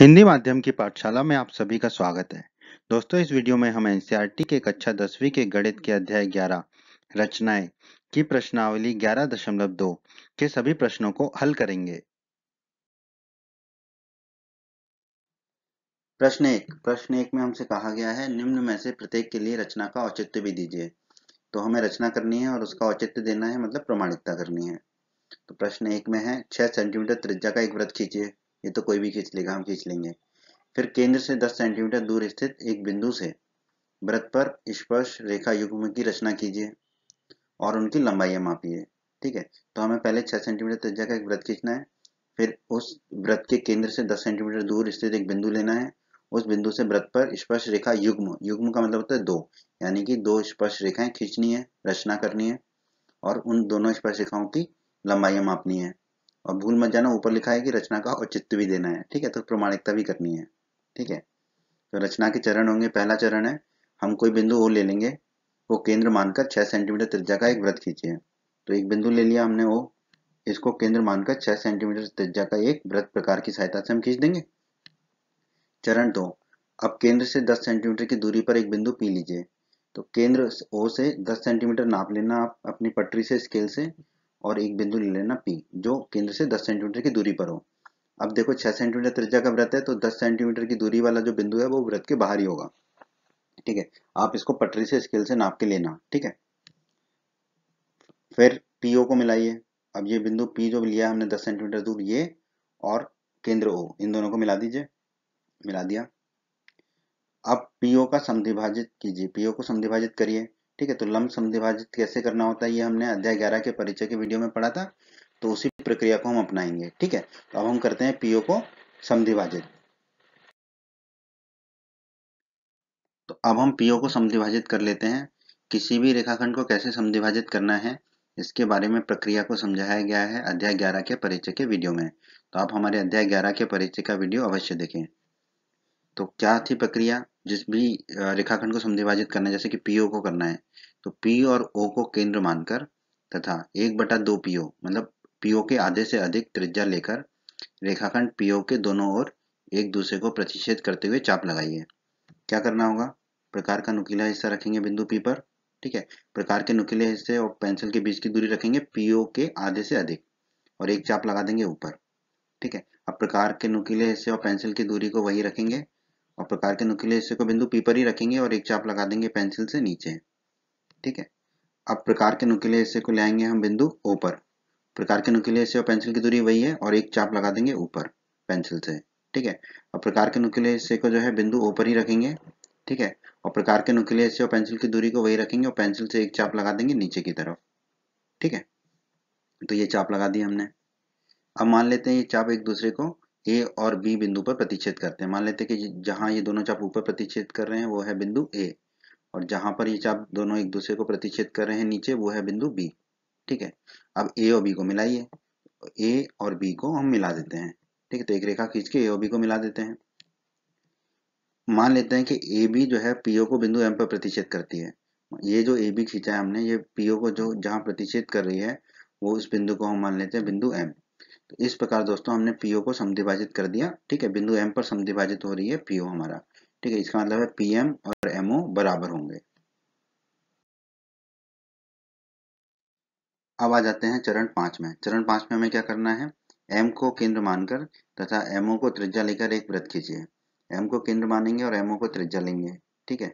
हिंदी माध्यम की पाठशाला में आप सभी का स्वागत है दोस्तों इस वीडियो में हम एनसीईआरटी के कक्षा अच्छा दसवीं के गणित के अध्याय 11 रचनाएं की प्रश्नावली 11.2 के सभी प्रश्नों को हल करेंगे प्रश्न एक प्रश्न एक में हमसे कहा गया है निम्न में से प्रत्येक के लिए रचना का औचित्य भी दीजिए तो हमें रचना करनी है और उसका औचित्य देना है मतलब प्रमाणिकता करनी है तो प्रश्न एक में है छह सेंटीमीटर त्रिज्या का एक व्रत खींचिए ये तो कोई भी खींच लेगा हम खींच लेंगे फिर केंद्र से 10 सेंटीमीटर दूर स्थित एक बिंदु से व्रत पर स्पर्श रेखा युग्म की रचना कीजिए और उनकी लंबाइयाँ मापिए ठीक है तो हमें पहले 6 सेंटीमीटर त्रिज्या का एक व्रत खींचना है फिर उस व्रत के केंद्र से 10 सेंटीमीटर दूर स्थित एक बिंदु लेना है उस बिंदु से व्रत पर स्पर्श रेखा युग्म युग्म का मतलब होता है दो यानी कि दो स्पर्श रेखाएं खींचनी है रचना करनी है और उन दोनों स्पर्श रेखाओं की लंबाइयां मापनी है और भूल मत जाना ऊपर लिखा है कि रचना का औचित्य भी देना है ठीक है तो प्रमाणिकता भी करनी है ठीक है तो रचना के चरण होंगे पहला चरण है हम कोई बिंदु ओ ले लेंगे वो केंद्र मानकर छह सेंटीमीटर त्रिज्या का एक व्रत खींचे तो एक बिंदु ले लिया हमने ओ इसको केंद्र मानकर छह सेंटीमीटर त्रिज्या का एक व्रत प्रकार की सहायता से हम खींच देंगे चरण दो अब केंद्र से दस सेंटीमीटर की दूरी पर एक बिंदु पी लीजिए तो केंद्र ओ से दस सेंटीमीटर नाप लेना आप अपनी पटरी से स्केल से और एक बिंदु ले लेना पी जो केंद्र से 10 सेंटीमीटर की दूरी पर हो अब देखो 6 सेंटीमीटर त्रिज्या का व्रत है तो 10 सेंटीमीटर की दूरी वाला जो बिंदु है वो व्रत के बाहर ही होगा ठीक है आप इसको पटरी से स्केल से नाप के लेना ठीक है फिर पीओ को मिलाइए अब ये बिंदु पी जो लिया हमने दस सेंटीमीटर दूर ये और केंद्र ओ इन दोनों को मिला दीजिए मिला दिया अब पीओ का समधिभाजित कीजिए पीओ को समधिभाजित करिए ठीक है तो लंब समिभाजित कैसे करना होता है ये हमने अध्याय ग्यारह के परिचय के वीडियो में पढ़ा था तो उसी प्रक्रिया को हम अपनाएंगे ठीक है तो अब हम करते हैं पीओ को समिभाजित तो अब हम पीओ को समिभाजित कर लेते हैं किसी भी रेखाखंड को कैसे समिभाजित करना है इसके बारे में प्रक्रिया को समझाया गया है अध्याय ग्यारह के परिचय के वीडियो में तो आप हमारे अध्याय ग्यारह के परिचय का वीडियो अवश्य देखें तो क्या थी प्रक्रिया जिस भी रेखाखंड को समिभाजित करना है जैसे कि पीओ को करना है तो पी और ओ को केंद्र मानकर तथा एक बटा दो पीओ मतलब पीओ के आधे से अधिक त्रिज्या लेकर रेखाखंड पीओ के दोनों ओर एक दूसरे को प्रतिच्छेद करते हुए चाप लगाइए क्या करना होगा प्रकार का नुकीला हिस्सा रखेंगे बिंदु पी पर ठीक है प्रकार के नुकीले हिस्से और पेंसिल के बीच की दूरी रखेंगे पीओ के आधे से अधिक और एक चाप लगा देंगे ऊपर ठीक है अब प्रकार के नुकीले हिस्से और पेंसिल की दूरी को वही रखेंगे और प्रकार के नुकीले हिस्से को बिंदु पी पर ही रखेंगे और एक चाप लगा देंगे पेंसिल से नीचे ठीक है अब प्रकार के नुकीले हिस्से को ले आएंगे हम बिंदु ओ पर प्रकार के नुकीले हिस्से और पेंसिल की दूरी वही है और एक चाप लगा देंगे ऊपर पेंसिल से ठीक है और प्रकार के नुकीले हिस्से को जो है बिंदु ओ पर ही रखेंगे ठीक है और प्रकार के नुकीले हिस्से और पेंसिल की दूरी को वही रखेंगे और पेंसिल से एक चाप लगा देंगे नीचे की तरफ ठीक है तो ये चाप लगा दी हमने अब मान लेते हैं ये चाप एक दूसरे को ए और बी बिंदु पर प्रतिच्छेद करते हैं मान लेते हैं कि जहां ये दोनों चाप ऊपर प्रतिच्छेद कर रहे हैं वो है बिंदु ए और जहां पर ये चाप दोनों एक दूसरे को प्रतिच्छेद कर रहे हैं नीचे वो है बिंदु बी ठीक है अब ए और बी को मिलाइए ए और बी को हम मिला देते हैं ठीक है तो एक रेखा खींच के ए और बी को मिला देते हैं मान लेते हैं कि ए बी जो है पीओ को बिंदु एम पर प्रतिच्छेद करती है ये जो ए बी खींचा है हमने ये पीओ को जो जहाँ प्रतिच्छेद कर रही है वो उस बिंदु को हम मान लेते हैं बिंदु एम तो इस प्रकार दोस्तों हमने पीओ को समिभाजित कर दिया ठीक है बिंदु एम पर समिभाजित हो रही है पीओ हमारा ठीक है इसका मतलब है पीएम और एमओ बराबर होंगे अब आ जाते हैं चरण पांच में चरण पांच में हमें क्या करना है एम को केंद्र मानकर तथा एमओ को त्रिज्या लेकर एक व्रत खींचिए एम को केंद्र मानेंगे और एमओ को त्रिज्या लेंगे ठीक है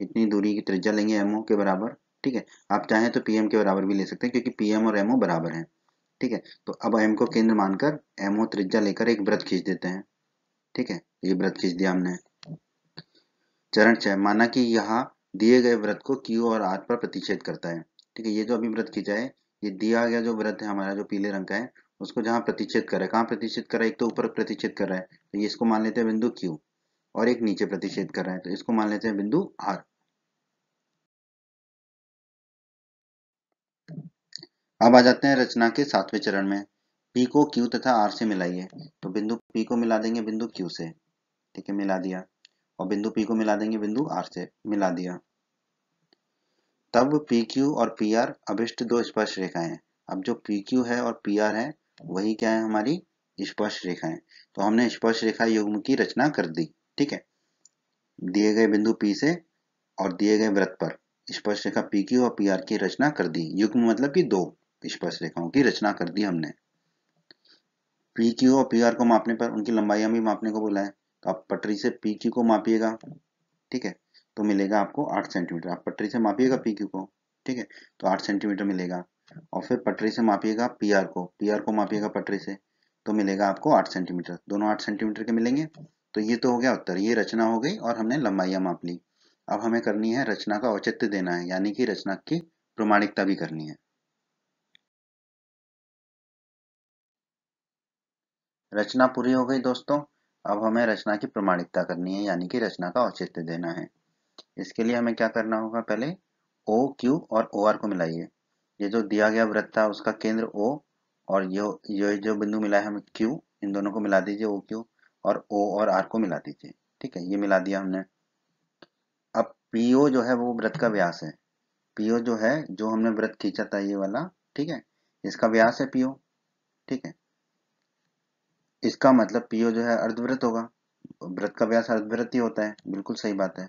इतनी दूरी की त्रिज्या लेंगे एमओ के बराबर ठीक है आप चाहें तो पीएम के बराबर भी ले सकते हैं क्योंकि पीएम और एमओ बराबर हैं ठीक है तो अब एम को केंद्र मानकर एमओ त्रिज्या लेकर एक व्रत खींच देते हैं ठीक है ये व्रत खींच दिया हमने चरण छह माना कि यहाँ दिए गए व्रत को क्यू और आर पर प्रतिषेध करता है ठीक है ये जो अभी व्रत खींचा है ये दिया गया जो व्रत है हमारा जो पीले रंग का है उसको जहाँ प्रतिषेध कर रहा है कहाँ प्रतिषेध कर रहा है एक तो ऊपर प्रतिषेध कर रहा है तो ये इसको मान लेते हैं बिंदु क्यू और एक नीचे प्रतिषेध कर रहा है तो इसको मान लेते हैं बिंदु आर अब आ जाते हैं रचना के सातवें चरण में पी को क्यू तथा आर से मिलाइए तो बिंदु पी को मिला देंगे बिंदु क्यू से ठीक है मिला दिया और बिंदु पी को मिला देंगे बिंदु आर से मिला दिया तब पी क्यू और पी आर अभिष्ट दो स्पर्श रेखाएं हैं अब जो पी क्यू है और पी आर है वही क्या है हमारी स्पर्श रेखाएं तो हमने स्पर्श रेखा युग्म की रचना कर दी ठीक है दिए गए बिंदु पी से और दिए गए व्रत पर स्पर्श रेखा पी क्यू और पी आर की रचना कर दी युग्म मतलब कि दो स्पर्श रेखाओं की रचना कर दी हमने पी क्यू और पी आर को मापने पर उनकी लंबाई हमें मापने को बोला है तो आप पटरी से पी क्यू को मापिएगा ठीक है तो मिलेगा आपको आठ सेंटीमीटर आप पटरी से मापिएगा पी क्यू को ठीक है तो आठ सेंटीमीटर मिलेगा और फिर पटरी से मापिएगा पी आर को पी आर को मापिएगा पटरी से तो मिलेगा आपको आठ सेंटीमीटर दोनों आठ सेंटीमीटर के मिलेंगे तो ये तो हो गया उत्तर ये रचना हो गई और हमने लंबाइयां माप ली अब हमें करनी है रचना का औचित्य देना है यानी कि रचना की प्रमाणिकता भी करनी है रचना पूरी हो गई दोस्तों अब हमें रचना की प्रमाणिकता करनी है यानी कि रचना का औचित्य देना है इसके लिए हमें क्या करना होगा पहले ओ क्यू और ओ आर को मिलाइए ये जो दिया गया वृत्त था उसका केंद्र ओ और ये ये जो बिंदु मिला है हमें क्यू इन दोनों को मिला दीजिए ओ क्यू और ओ और आर को मिला दीजिए ठीक है ये मिला दिया हमने अब पीओ जो है वो व्रत का व्यास है पीओ जो है जो हमने व्रत खींचा था ये वाला ठीक है इसका व्यास है पीओ ठीक है इसका मतलब पीओ जो है अर्धव्रत होगा व्रत का व्यास अर्धव्रत ही होता है बिल्कुल सही बात है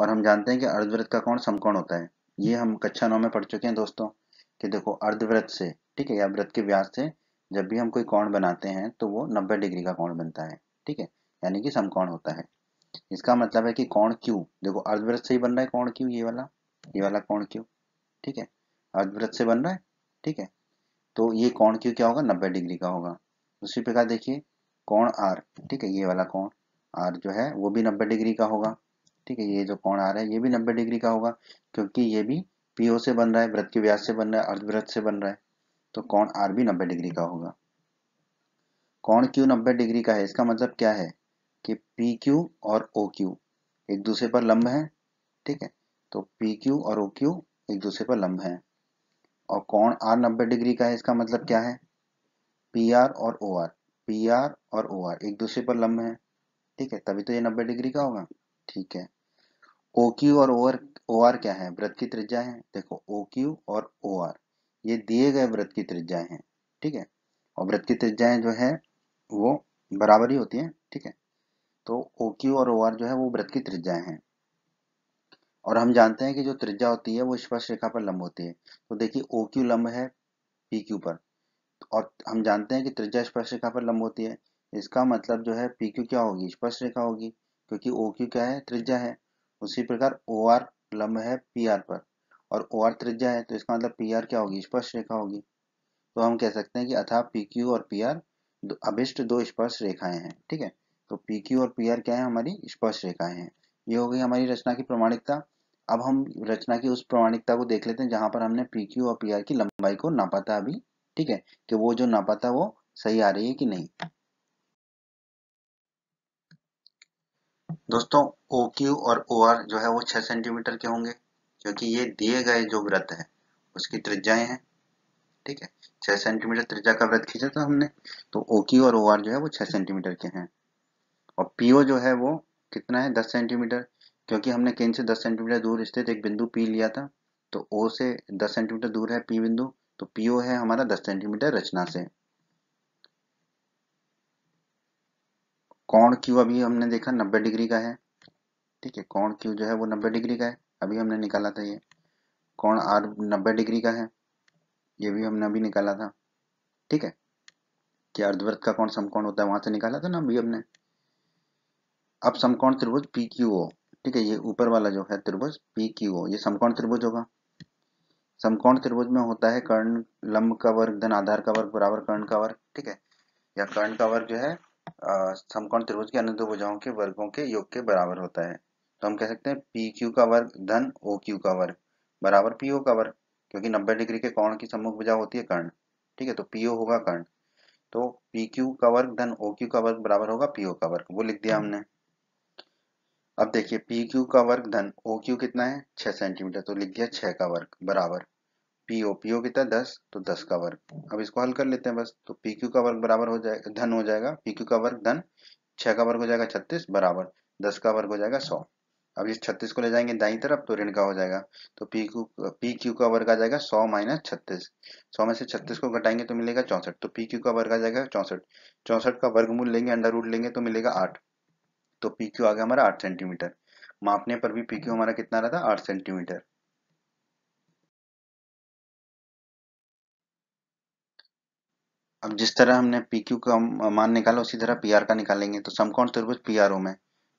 और हम जानते हैं कि अर्धव्रत का कौन समकोण होता है ये हम कक्षा नौ में पढ़ चुके हैं दोस्तों कि देखो अर्धव्रत से ठीक है या व्रत के व्यास से जब भी हम कोई कोण बनाते हैं तो वो नब्बे डिग्री का कोण बनता है ठीक है यानी कि समकोण होता है इसका मतलब है कि कोण क्यू देखो अर्धव्रत से ही बन रहा है कोण क्यू ये वाला ये वाला कोण क्यू ठीक है अर्धव्रत से बन रहा है ठीक है तो ये कोण क्यू क्या होगा नब्बे डिग्री का होगा उसी प्रकार देखिए कोण आर ठीक है ये वाला कोण आर जो है वो भी नब्बे डिग्री का होगा ठीक है ये जो कोण आर है ये भी नब्बे डिग्री का होगा क्योंकि ये भी पीओ से बन रहा है व्रत के व्यास से बन रहा है अर्धव्रत से बन रहा है तो कोण आर भी नब्बे डिग्री का होगा कोण क्यू नब्बे डिग्री का है इसका मतलब क्या है कि पी क्यू और ओ क्यू एक दूसरे पर लंब है ठीक है तो पी क्यू और ओ क्यू एक दूसरे पर लंब है और कौन आर नब्बे डिग्री का है इसका मतलब क्या है पी आर और ओ आर पी आर और ओ आर एक दूसरे पर लंब है ठीक है तभी तो ये नब्बे डिग्री का होगा ठीक है ओ क्यू और ओ आर ओ आर क्या है व्रत की त्रिज्या है देखो ओ क्यू और ओ आर ये दिए गए व्रत की त्रिज्या हैं ठीक है और व्रत की त्रिज्याएं जो है वो बराबर ही होती है ठीक है तो ओ क्यू और ओ आर जो है वो व्रत की त्रिज्याएं हैं और हम जानते हैं कि जो त्रिज्या होती है वो स्पर्श रेखा पर लंब होती है तो देखिए ओ क्यू लंब है पी क्यू पर और हम जानते हैं कि त्रिज्या स्पर्श रेखा पर लंब होती है इसका मतलब जो है पी क्यू क्या होगी स्पर्श रेखा होगी क्योंकि ओ क्यू क्या है त्रिज्या है उसी प्रकार ओ आर लंब है पी आर पर और ओ आर त्रिज्या है तो इसका मतलब पी आर क्या होगी स्पर्श रेखा होगी तो हम कह सकते हैं कि अथा पी क्यू और पी आर अभिष्ट दो स्पर्श रेखाएं हैं ठीक है तो पी क्यू और पी आर क्या है हमारी स्पर्श रेखाएं हैं ये हो गई हमारी रचना की प्रमाणिकता अब हम रचना की उस प्रमाणिकता को देख लेते हैं जहां पर हमने पी क्यू और पी आर की लंबाई को नापा था अभी ठीक है कि वो जो था वो सही आ रही है कि नहीं दोस्तों ओ क्यू और ओ आर जो है वो छह सेंटीमीटर के होंगे क्योंकि ये दिए गए जो व्रत है उसकी त्रिज्याएं हैं ठीक है छह सेंटीमीटर त्रिज्या का व्रत खींचा था हमने तो ओ क्यू और ओ आर जो है वो छह सेंटीमीटर के हैं और पीओ जो है वो कितना है दस सेंटीमीटर क्योंकि हमने केंद्र से दस सेंटीमीटर दूर स्थित एक बिंदु पी लिया था तो ओ से दस सेंटीमीटर दूर है पी बिंदु तो पीओ है हमारा 10 सेंटीमीटर रचना से कौन क्यू अभी हमने देखा 90 डिग्री का है ठीक है कौन क्यू जो है वो 90 डिग्री का है अभी हमने निकाला था ये कौन आर 90 डिग्री का है ये भी हमने अभी निकाला था ठीक है कि अर्धवृत्त का कौन समकोण होता है वहां से निकाला था ना अभी हमने अब समकोण त्रिभुज पी क्यू ओ ठीक है ये ऊपर वाला जो है त्रिभुज पी क्यू ओ ये समकोण त्रिभुज होगा समकोण त्रिभुज में होता है कर्ण लंब का वर्ग धन आधार का वर्ग बराबर कर्ण का वर्ग ठीक है या कर्ण का वर्ग जो है समकोण त्रिभुज के अन्य दो भुजाओं के वर्गों के योग के बराबर होता है तो हम कह सकते हैं पी क्यू का वर्ग धन ओ क्यू का वर्ग बराबर पीओ का वर्ग क्योंकि 90 डिग्री के कोण की सम्मुख भुजा होती है कर्ण ठीक है तो पीओ होगा कर्ण तो पी क्यू का वर्ग धन ओ क्यू का वर्ग बराबर होगा पीओ का वर्ग वो लिख दिया हमने अब देखिए पी क्यू का वर्ग धन ओ क्यू कितना है छह सेंटीमीटर तो लिख दिया छह का वर्ग बराबर पीओ पीओ पी ओ कितना दस तो दस का वर्ग अब इसको हल कर लेते हैं बस तो पी क्यू का वर्ग बराबर हो जाएगा धन हो जाएगा पी क्यू का वर्ग धन छह का वर्ग हो जाएगा छत्तीस बराबर दस का वर्ग हो जाएगा सौ अब इस छत्तीस को ले जाएंगे दाई तरफ तो ऋण का हो जाएगा तो पी क्यू पी क्यू का वर्ग आ जाएगा सौ माइनस छत्तीस सौ में से छत्तीस को घटाएंगे तो मिलेगा चौंसठ तो पी क्यू का वर्ग आ जाएगा चौसठ चौंसठ का वर्गमूल लेंगे अंडर रूट लेंगे तो मिलेगा आठ तो पी क्यू आ गया हमारा आठ सेंटीमीटर मापने पर भी पी क्यू हमारा कितना रहा था आठ सेंटीमीटर अब जिस तरह हमने पी क्यू का मान निकाला उसी तरह पी आर का निकालेंगे तो समकोण त्रिभुज पी आर ओ में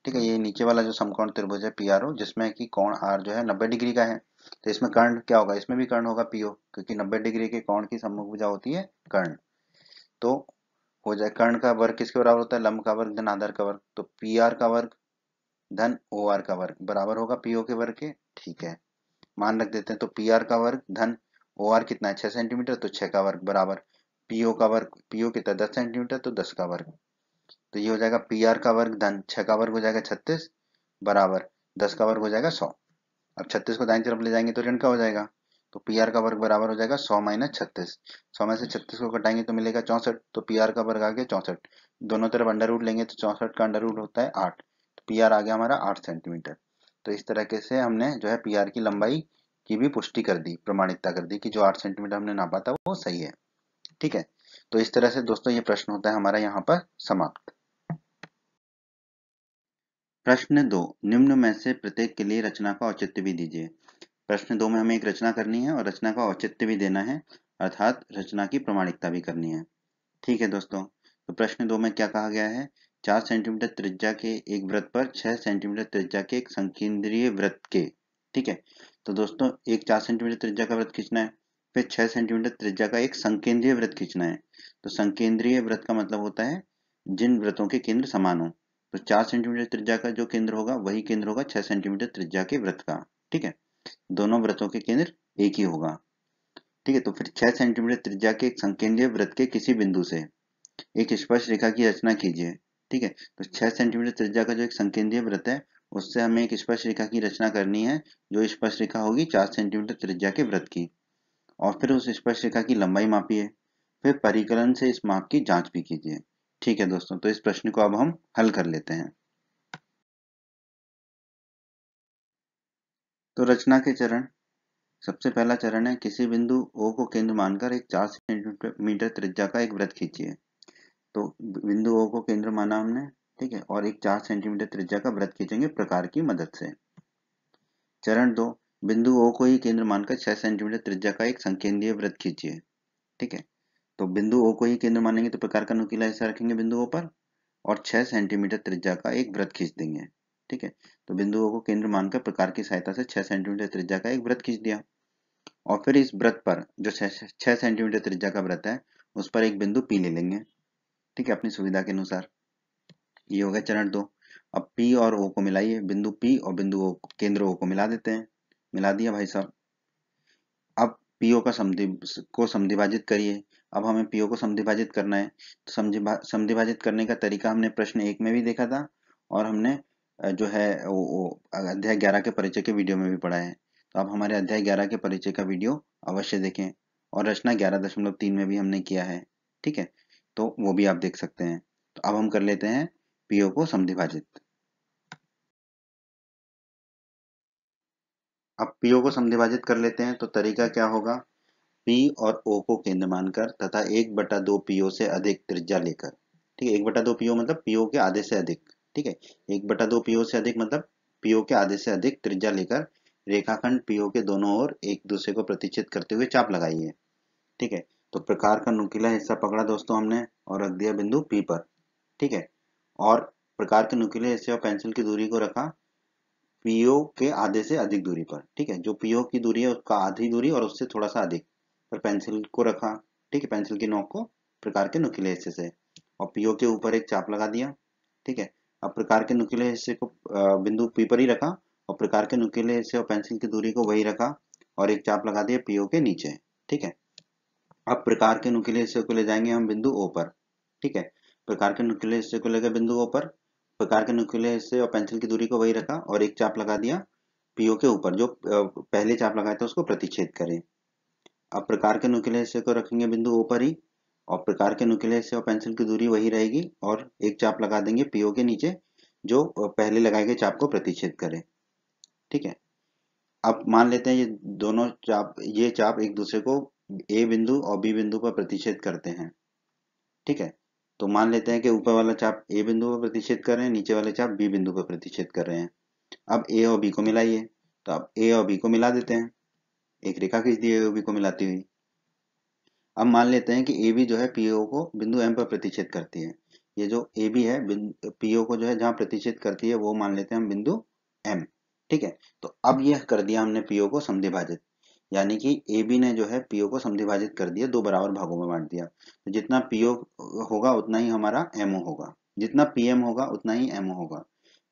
ठीक है ये नीचे वाला जो समकोण त्रिभुज है पी आर ओ जिसमें कि कोण आर जो है नब्बे डिग्री का है तो इसमें कर्ण क्या होगा इसमें भी कर्ण होगा पीओ क्योंकि नब्बे डिग्री के कोण की सम्मुख भुजा होती है कर्ण तो हो जाए कर्ण का वर्ग किसके बराबर होता है लंब का वर्ग धन आधार का वर्ग तो पी आर का वर्ग धन ओ आर का वर्ग बराबर होगा पीओ के वर्ग के ठीक है मान रख देते हैं तो पी आर का वर्ग धन ओ आर कितना है छह सेंटीमीटर तो छह का वर्ग बराबर पीओ का वर्ग पीओ कितना दस सेंटीमीटर तो दस का वर्ग तो ये हो जाएगा पी आर का वर्ग धन छ का वर्ग हो जाएगा छत्तीस बराबर दस का वर्ग हो जाएगा सौ अब छत्तीस को दाएं तरफ ले जाएंगे तो ऋण का हो जाएगा तो पी आर का वर्ग बराबर हो जाएगा सौ माइनस छत्तीस सौ में से छत्तीस को कटाएंगे तो मिलेगा चौंसठ तो पी आर का वर्ग आ गया चौसठ दोनों तरफ अंडर रूट लेंगे तो चौंसठ का अंडर रूट होता है आठ तो पी आर आ गया हमारा आठ सेंटीमीटर तो इस तरीके से हमने जो है पी आर की लंबाई की भी पुष्टि कर दी प्रमाणिकता कर दी कि जो आठ सेंटीमीटर हमने नापा था वो सही है ठीक है तो इस तरह से दोस्तों ये प्रश्न होता है हमारा यहाँ पर समाप्त प्रश्न दो निम्न में से प्रत्येक के लिए रचना का औचित्य भी दीजिए प्रश्न दो में हमें एक रचना करनी है और रचना का औचित्य भी देना है अर्थात रचना की प्रमाणिकता भी करनी है ठीक है दोस्तों तो प्रश्न दो में क्या कहा गया है चार सेंटीमीटर त्रिज्या के एक व्रत पर छह सेंटीमीटर त्रिज्या के एक संकेंद्रीय व्रत के ठीक है तो दोस्तों एक चार सेंटीमीटर त्रिज्या का व्रत खींचना है पे 6 सेंटीमीटर त्रिज्या का एक संकेंद्रीय व्रत खींचना है तो संकेंद्रीय व्रत का मतलब होता है जिन व्रतों के केंद्र समान हो तो 4 सेंटीमीटर त्रिज्या का जो केंद्र होगा वही केंद्र होगा 6 सेंटीमीटर त्रिज्या के व्रत का ठीक है दोनों व्रतों के केंद्र एक ही होगा ठीक है तो फिर छह सेंटीमीटर त्रिज्या के एक संकेंद्रीय व्रत के किसी बिंदु से एक स्पर्श रेखा की रचना कीजिए ठीक है तो छह सेंटीमीटर त्रिज्या का जो एक संकेंद्रीय व्रत है उससे हमें एक स्पर्श रेखा की रचना करनी है जो स्पर्श रेखा होगी चार सेंटीमीटर त्रिज्या के व्रत की और फिर उस रेखा की लंबाई मापिए फिर परिकलन से इस माप की जांच भी कीजिए ठीक है दोस्तों तो इस प्रश्न को अब हम हल कर लेते हैं तो रचना के चरण सबसे पहला चरण है किसी बिंदु ओ को केंद्र मानकर एक चार सेंटीमीटर त्रिज्या का एक वृत्त खींचिए तो बिंदु ओ को केंद्र माना हमने ठीक है और एक चार सेंटीमीटर त्रिज्या का वृत्त खींचेंगे प्रकार की मदद से चरण दो बिंदु ओ को ही केंद्र मानकर 6 सेंटीमीटर त्रिज्या का एक संकेंद्रीय वृत्त खींचिए ठीक है तो बिंदु ओ को ही केंद्र मानेंगे तो प्रकार का नुकीला हिस्सा रखेंगे बिंदु ओ पर और 6 सेंटीमीटर त्रिज्या का एक वृत्त खींच देंगे ठीक है तो बिंदुओं को केंद्र मानकर प्रकार की सहायता से छह सेंटीमीटर त्रिज्या का एक व्रत खींच दिया और फिर इस व्रत पर जो छह सेंटीमीटर त्रिज्या का व्रत है उस पर एक बिंदु पी ले लेंगे ठीक है अपनी सुविधा के अनुसार ये हो गया चरण दो अब पी और ओ को मिलाइए बिंदु पी और बिंदु ओ केंद्र ओ को मिला देते हैं मिला दिया भाई साहब अब पीओ का समधि को समधिभाजित करिए अब हमें पीओ को समधिभाजित करना है तो समधिभाजित करने का तरीका हमने प्रश्न एक में भी देखा था और हमने जो है वो अध्याय ग्यारह के परिचय के वीडियो में भी पढ़ा है तो आप हमारे अध्याय ग्यारह के परिचय का वीडियो अवश्य देखें और रचना ग्यारह दशमलव तीन में भी हमने किया है ठीक है तो वो भी आप देख सकते हैं तो अब हम कर लेते हैं पीओ को समधिभाजित अब पीओ को समिभाजित कर लेते हैं तो तरीका क्या होगा पी और ओ को केंद्र मानकर तथा एक बटा दो पीओ से अधिक त्रिज्या लेकर ठीक है एक बटा दो पीओ मतलब पीओ के आधे से अधिक ठीक है एक बटा दो पीओ से अधिक मतलब पीओ के आधे से अधिक त्रिज्या लेकर रेखाखंड पीओ के दोनों ओर एक दूसरे को प्रतिच्छेद करते हुए चाप लगाइए ठीक है तो प्रकार का नुकीला हिस्सा पकड़ा दोस्तों हमने और रख दिया बिंदु पी पर ठीक है और प्रकार के नुकीले हिस्से और पेंसिल की दूरी को रखा पीओ के आधे से अधिक दूरी पर ठीक है जो पीओ की दूरी है उसका आधी दूरी और उससे थोड़ा सा अधिक पर पेंसिल को रखा ठीक है पेंसिल की नोक को प्रकार के नुकीले हिस्से से और पीओ के ऊपर एक चाप लगा दिया ठीक है अब प्रकार के नुकीले हिस्से को बिंदु पी पर ही रखा और प्रकार के नुकीले हिस्से और पेंसिल की दूरी को वही रखा और एक चाप लगा दिया पीओ के नीचे ठीक है अब प्रकार के नुकीले हिस्से को ले जाएंगे हम बिंदु ओ पर ठीक है प्रकार के नुकीले हिस्से को लेकर बिंदु ओ पर प्रकार के नुकीले हिस्से और पेंसिल की दूरी को वही रखा और एक चाप लगा दिया पीओ के ऊपर जो पहले चाप लगाए थे उसको प्रतिच्छेद करें अब प्रकार के नुकीले हिस्से को रखेंगे बिंदु ओ पर ही और प्रकार के नुकीले हिस्से और पेंसिल की दूरी वही रहेगी और एक चाप लगा देंगे पीओ के नीचे जो पहले लगाए गए चाप को प्रतिच्छेद करें ठीक है अब मान लेते हैं ये दोनों चाप ये चाप एक दूसरे को ए बिंदु और बी बिंदु पर प्रतिच्छेद करते हैं ठीक है तो मान लेते हैं कि ऊपर वाला चाप ए बिंदु पर प्रतिच्छेद कर रहे हैं नीचे वाले चाप बी बिंदु पर प्रतिच्छेद कर रहे हैं अब ए और बी को मिलाइए तो अब ए और बी को मिला देते हैं एक रेखा खींच दी ए और बी को मिलाती हुई अब मान लेते हैं कि ए बी जो है पीओ को बिंदु एम पर प्रतिच्छेद करती है ये जो ए बी है पीओ को जो है जहां प्रतिच्छेद करती है वो मान लेते हैं हम बिंदु एम ठीक है तो अब यह कर दिया हमने पीओ को समिभाजित यानी कि ए बी ने जो है पीओ को समिभाजित कर दिया दो बराबर भागों में बांट दिया तो जितना पीओ होगा उतना ही हमारा एमओ होगा जितना पीएम होगा उतना ही एमओ होगा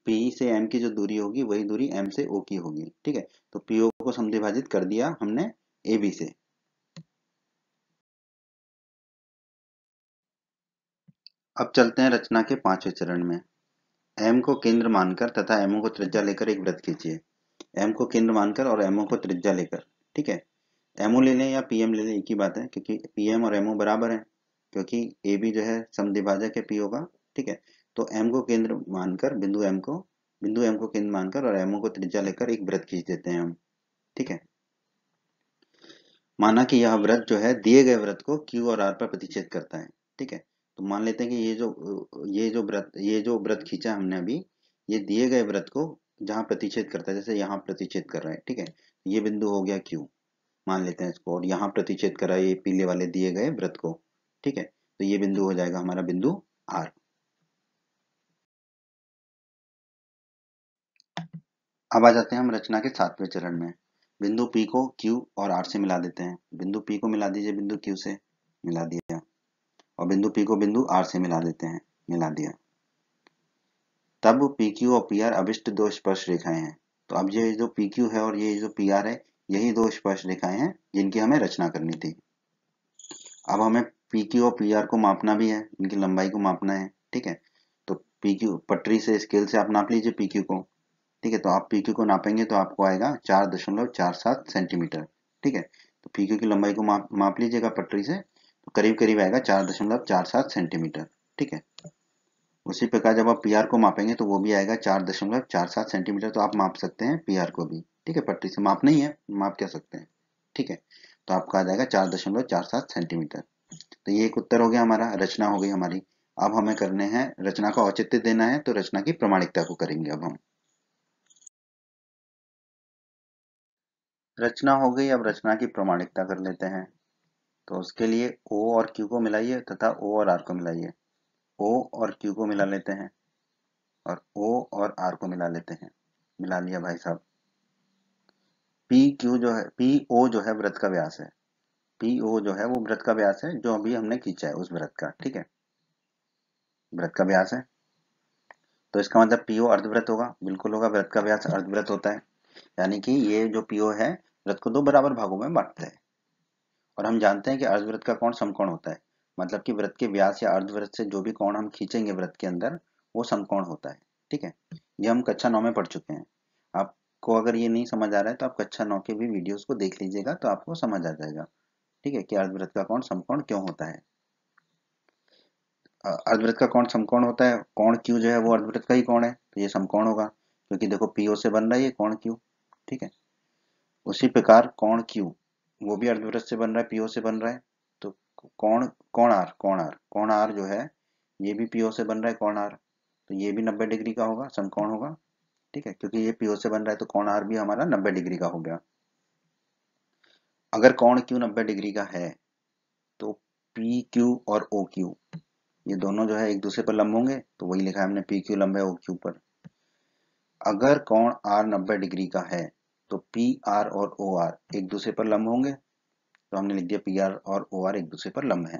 पी से एम की जो दूरी होगी वही दूरी एम से ओ की होगी ठीक है तो पीओ को समिभाजित कर दिया हमने ए बी से अब चलते हैं रचना के पांचवें चरण में एम को केंद्र मानकर तथा एमओ को त्रिज्या लेकर एक व्रत खींचिए एम को केंद्र मानकर और एमओ को त्रिज्या लेकर ठीक है एमओ ले लें या पीएम ले लें एक ही बात है क्योंकि पीएम और एमओ बराबर है क्योंकि ए बी जो है समद्विभाजक है पीओ का ठीक है तो एम को केंद्र मानकर बिंदु एम को बिंदु एम को केंद्र मानकर और एमओ को त्रिज्या लेकर एक व्रत खींच देते हैं हम ठीक है माना कि यह व्रत जो है दिए गए व्रत को क्यू और आर पर प्रतिच्छेद करता है ठीक है तो मान लेते हैं कि ये जो ये जो व्रत ये जो व्रत खींचा हमने अभी ये दिए गए व्रत को जहाँ प्रतिच्छेद करता है जैसे यहाँ प्रतिच्छेद कर रहा है ठीक है ये बिंदु हो गया क्यू मान लेते हैं इसको और यहाँ प्रतिच्छेद करा ये पीले वाले दिए गए व्रत को ठीक है तो ये बिंदु हो जाएगा हमारा बिंदु आर अब आ जाते हैं हम रचना के सातवें चरण में बिंदु पी को क्यू और आर से मिला देते हैं बिंदु पी को मिला दीजिए बिंदु क्यू से मिला दिया और बिंदु पी को बिंदु आर से मिला देते हैं मिला दिया तब पी क्यू और पी आर अभिष्ट दो स्पर्श रेखाएं हैं तो अब ये जो पी क्यू है और ये जो पी आर है यही दो स्पर्श रेखाएं हैं जिनकी हमें रचना करनी थी अब हमें पी क्यू और पी आर को मापना भी है इनकी लंबाई को मापना है ठीक है तो पी क्यू पटरी से स्केल से आप नाप लीजिए पी क्यू को ठीक है तो आप पी क्यू को नापेंगे तो आपको आएगा चार दशमलव चार सात सेंटीमीटर ठीक है तो पी क्यू की लंबाई को माप माप लीजिएगा पटरी से तो करीब करीब आएगा चार दशमलव चार सात सेंटीमीटर ठीक है उसी प्रकार जब आप पी को मापेंगे तो वो भी आएगा चार दशमलव चार सात सेंटीमीटर तो आप माप सकते हैं पी को भी ठीक है पट्टी से माप नहीं है माप क्या सकते हैं ठीक है तो आपका आ जाएगा चार दशमलव चार सात सेंटीमीटर तो ये एक उत्तर हो गया हमारा रचना हो गई हमारी अब हमें करने हैं रचना का औचित्य देना है तो रचना की प्रमाणिकता को करेंगे अब हम रचना हो गई अब रचना की प्रमाणिकता कर लेते हैं तो उसके लिए ओ और क्यू को मिलाइए तथा ओ और आर को मिलाइए ओ और क्यू को मिला लेते हैं और ओ और आर को मिला लेते हैं मिला लिया भाई साहब पी क्यू जो है पी ओ जो है व्रत का व्यास है पी ओ जो है वो व्रत का व्यास है जो अभी हमने खींचा है उस व्रत का ठीक है व्रत का व्यास है तो इसका मतलब पीओ अर्धव्रत होगा बिल्कुल होगा व्रत का व्यास अर्धव्रत होता है यानी कि ये जो पीओ है व्रत को दो बराबर भागों में बांटते हैं और हम जानते हैं कि अर्धव्रत का कौन समकोण होता है मतलब कि व्रत के व्यास या अर्धव्रत से जो भी कोण हम खींचेंगे व्रत के अंदर वो समकोण होता है ठीक है ये हम कक्षा नौ में पढ़ चुके हैं आपको अगर ये नहीं समझ आ रहा है तो आप कक्षा नौ के भी वीडियोस को देख लीजिएगा तो आपको समझ आ जाएगा ठीक है कि अर्धव्रत का कोण समकोण क्यों होता है अर्धव्रत का कोण समकोण होता है कोण क्यू जो है वो अर्धव्रत का ही कोण है तो ये समकोण होगा क्योंकि देखो पीओ से बन रहा है ये कोण क्यू ठीक है उसी प्रकार कोण क्यू वो भी अर्धव्रत से बन रहा है पीओ से बन रहा है कौन कौन कौन आर आर कौन आर जो है ये भी पीओ से बन रहा है कौन आर तो ये भी नब्बे डिग्री का होगा समकोण होगा ठीक है क्योंकि ये पीओ से बन रहा है तो कौन आर भी हमारा नब्बे डिग्री का हो गया अगर कौन क्यू नब्बे डिग्री का है तो पी क्यू और ओ क्यू ये दोनों जो है एक दूसरे पर लंब होंगे तो वही लिखा है हमने पी क्यू लंबे ओ क्यू पर अगर कौन आर नब्बे डिग्री का है तो पी आर और ओ आर एक दूसरे पर लंब होंगे तो हमने लिख दिया पी आर और ओ आर एक दूसरे पर लंब है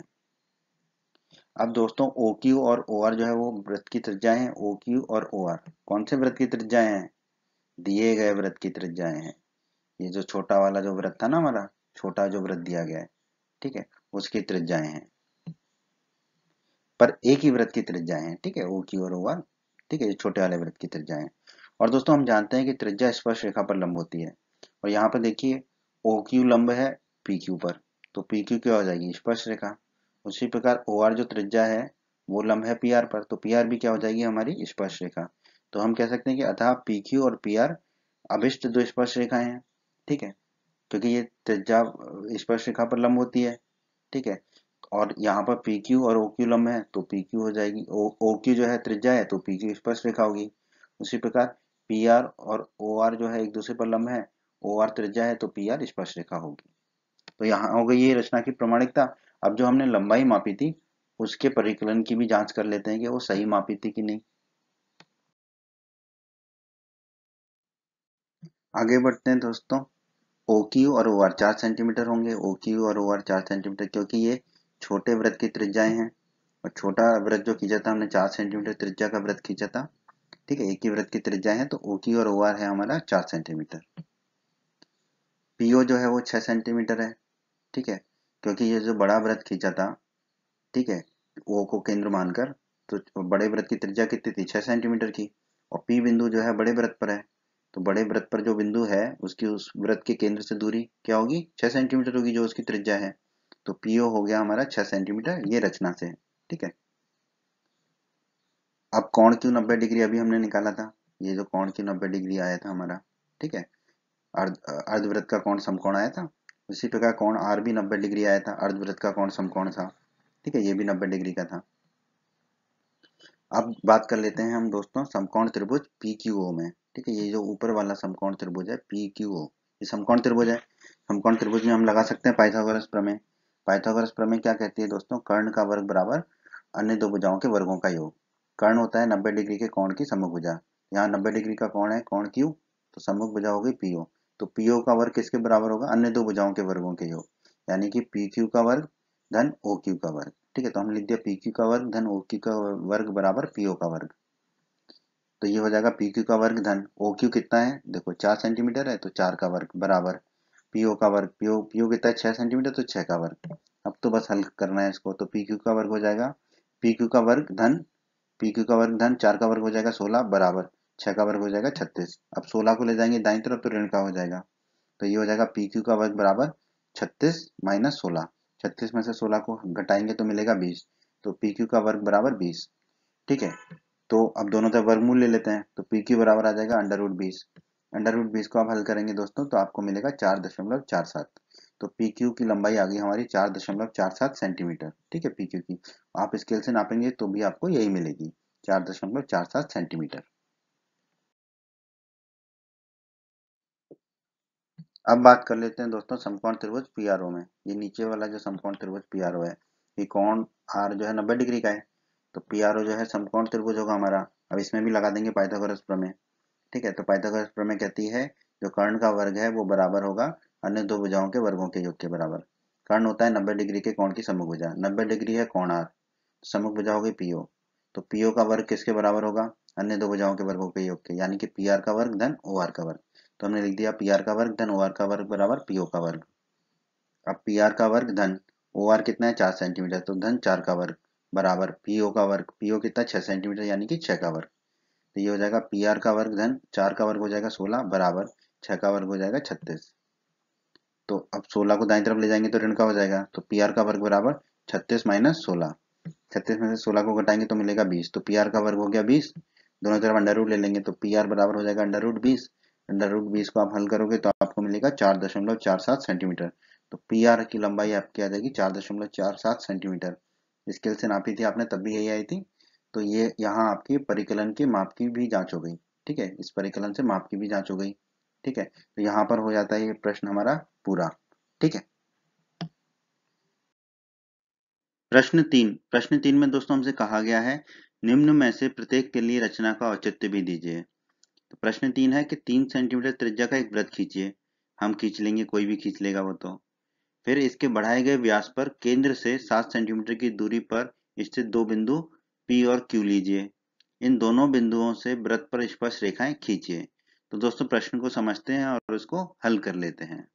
अब दोस्तों ओ क्यू और ओ आर जो है वो व्रत की त्रिज्याएं हैं ओ क्यू और ओ आर कौन से व्रत की त्रिज्याएं हैं दिए गए व्रत की त्रिज्याएं हैं ये जो छोटा वाला जो व्रत था ना हमारा छोटा जो व्रत दिया गया है ठीक है उसकी त्रिज्याएं हैं पर एक ही व्रत की त्रिज्याएं हैं ठीक है ओ क्यू और ओ आर ठीक है ये छोटे वाले व्रत की त्रिज्याएं और दोस्तों हम जानते हैं कि त्रिज्या स्पर्श रेखा पर लंब होती है और यहाँ पर देखिए ओ क्यू लंब है पी क्यू पर तो पी क्यू क्या हो जाएगी स्पर्श रेखा उसी प्रकार ओ आर जो त्रिज्या है वो लंब है पी आर पर तो पी आर भी क्या हो जाएगी हमारी स्पर्श रेखा तो हम कह सकते हैं कि अतः पी क्यू और पी आर अभिष्ट दो स्पर्श रेखाएं हैं ठीक है क्योंकि ये त्रिज्या स्पर्श रेखा पर लंब होती है ठीक है और यहाँ पर पी क्यू और ओ क्यू लंब है तो पी क्यू हो जाएगी ओ क्यू जो है त्रिज्या है तो पी क्यू स्पर्श रेखा होगी उसी प्रकार पी आर और ओ आर जो है एक दूसरे पर लंब है ओ आर त्रिज्या है तो पी आर स्पर्श रेखा होगी तो यहाँ हो गई ये रचना की प्रमाणिकता अब जो हमने लंबाई मापी थी उसके परिकलन की भी जांच कर लेते हैं कि वो सही मापी थी कि नहीं आगे बढ़ते हैं दोस्तों ओक्यू और ओ आर चार सेंटीमीटर होंगे ओ क्यू और ओ आर चार सेंटीमीटर क्योंकि ये छोटे व्रत की त्रिज्याएं हैं और छोटा व्रत जो खींचा था हमने चार सेंटीमीटर त्रिज्या का व्रत खींचा था ठीक है एक ही व्रत की त्रिज्या है तो ओ और ओ आर है हमारा चार सेंटीमीटर पीओ जो है वो छह सेंटीमीटर है ठीक है क्योंकि ये जो बड़ा व्रत खींचा था ठीक है ओ को केंद्र मानकर तो बड़े व्रत की त्रिज्या कितनी थी छह सेंटीमीटर की और पी बिंदु जो है बड़े व्रत पर है तो बड़े व्रत पर जो बिंदु है उसकी उस व्रत के केंद्र से दूरी क्या होगी छह सेंटीमीटर होगी जो उसकी त्रिज्या है तो पीओ हो गया हमारा छह सेंटीमीटर ये रचना से ठीक है अब कौन क्यों नब्बे डिग्री अभी हमने निकाला था ये जो कौन क्यों नब्बे डिग्री आया था हमारा ठीक है अर्ध अर्धव्रत का कौन समकोण आया था उसी प्रकार कोण आर भी नब्बे डिग्री आया था अर्धवृत्त का कोण समकोण था ठीक है ये भी नब्बे डिग्री का था अब बात कर लेते हैं हम दोस्तों समकोण त्रिभुज पी क्यू ओ में ठीक है ये जो ऊपर वाला समकोण त्रिभुज है पी क्यू ओ ये समकोण त्रिभुज है समकोण त्रिभुज में हम लगा सकते हैं पाइथागोरस प्रमेय पाइथागोरस प्रमेय क्या कहती है दोस्तों कर्ण का वर्ग बराबर अन्य दो भुजाओं के वर्गों का योग कर्ण होता है नब्बे डिग्री के कोण की समुख भुजा यहाँ नब्बे डिग्री का कोण है कोण क्यू तो समुख भुजा होगी पीओ तो पीओ का वर्ग किसके बराबर होगा अन्य दो भुजाओं के वर्गों के योग यानी कि पी क्यू का वर्ग धन ओ क्यू का वर्ग ठीक है तो हमने लिख दिया पी क्यू का वर्ग धन ओ क्यू का वर्ग बराबर पीओ का वर्ग तो ये हो जाएगा पी क्यू का वर्ग धन ओ क्यू कितना है देखो चार सेंटीमीटर है तो चार का वर्ग बराबर पीओ का वर्ग पीओ पीओ कितना है छह सेंटीमीटर तो छह का वर्ग अब तो बस हल करना है इसको तो पी क्यू का वर्ग हो जाएगा पी क्यू का वर्ग धन पी क्यू का वर्ग धन चार का वर्ग हो जाएगा सोलह बराबर छह का वर्ग हो जाएगा छत्तीस अब सोलह को ले जाएंगे दाई तरफ तो ऋण का हो जाएगा तो ये हो जाएगा पी क्यू का वर्ग बराबर छत्तीस माइनस सोलह छत्तीस में से सोलह को घटाएंगे तो मिलेगा बीस तो पी क्यू का वर्ग बराबर बीस ठीक है तो अब दोनों तरफ वर्गमूल ले लेते हैं तो पी क्यू बराबर आ जाएगा अंडर रूट बीस अंडर रूट बीस को आप हल करेंगे दोस्तों तो आपको मिलेगा चार दशमलव चार सात तो पी क्यू की लंबाई आ गई हमारी चार दशमलव चार सात सेंटीमीटर ठीक है पी क्यू की आप स्केल से नापेंगे तो भी आपको यही मिलेगी चार दशमलव चार सात सेंटीमीटर अब बात कर लेते हैं दोस्तों समकोण त्रिभुज पी में ये नीचे वाला जो समकोण त्रिभुज पी है ये कोण आर जो है नब्बे डिग्री का है तो पी जो है समकोण त्रिभुज होगा हमारा अब इसमें भी लगा देंगे पाइथागोरस प्रमेय ठीक है तो पाइथागोरस प्रमेय कहती है जो कर्ण का वर्ग है वो बराबर होगा अन्य दो भुजाओं के वर्गों के योग के बराबर कर्ण होता है नब्बे डिग्री के कोण की समुख भुजा नब्बे डिग्री है कोण आर तो समुख भुजा होगी पीओ तो पीओ का वर्ग किसके बराबर होगा अन्य दो भुजाओं के वर्गों के योग के यानी कि पी का वर्ग धन ओ का वर्ग तो हमने लिख दिया पी आर का वर्ग धन ओ आर का वर्ग बराबर पीओ का वर्ग अब पी आर का वर्ग धन ओ आर कितना है चार सेंटीमीटर तो धन चार का वर्ग बराबर पीओ का वर्ग पीओ कितना छह सेंटीमीटर यानी कि छह का वर्ग तो ये हो जाएगा पी आर का वर्ग धन चार का वर्ग हो जाएगा सोलह बराबर छह का वर्ग हो जाएगा छत्तीस तो अब सोलह को दाई तरफ ले जाएंगे तो ऋण का हो जाएगा तो पी आर का वर्ग बराबर छत्तीस माइनस सोलह छत्तीस में से सोलह को घटाएंगे तो मिलेगा बीस तो पी आर का वर्ग हो गया बीस दोनों तरफ अंडर रूट ले लेंगे तो पी आर बराबर हो जाएगा अंडर रूट बीस अंडर रूट बीस को आप हल करोगे तो आपको मिलेगा चार दशमलव चार सात सेंटीमीटर तो पी आर की लंबाई आपकी आ जाएगी चार दशमलव चार सात सेंटीमीटर स्केल से नापी थी आपने तब भी यही आई थी तो ये यहाँ आपकी परिकलन के माप की भी जाँच हो गई ठीक है इस परिकलन से माप की भी जाँच हो गई ठीक है तो यहाँ पर हो जाता है ये प्रश्न हमारा पूरा ठीक है प्रश्न तीन प्रश्न तीन में दोस्तों हमसे कहा गया है निम्न में से प्रत्येक के लिए रचना का औचित्य भी दीजिए तो प्रश्न तीन है कि तीन सेंटीमीटर त्रिज्या का एक व्रत खींचिए हम खींच लेंगे कोई भी खींच लेगा वो तो फिर इसके बढ़ाए गए व्यास पर केंद्र से सात सेंटीमीटर की दूरी पर स्थित दो बिंदु पी और क्यू लीजिए इन दोनों बिंदुओं से व्रत पर स्पर्श रेखाएं खींचिए तो दोस्तों प्रश्न को समझते हैं और उसको हल कर लेते हैं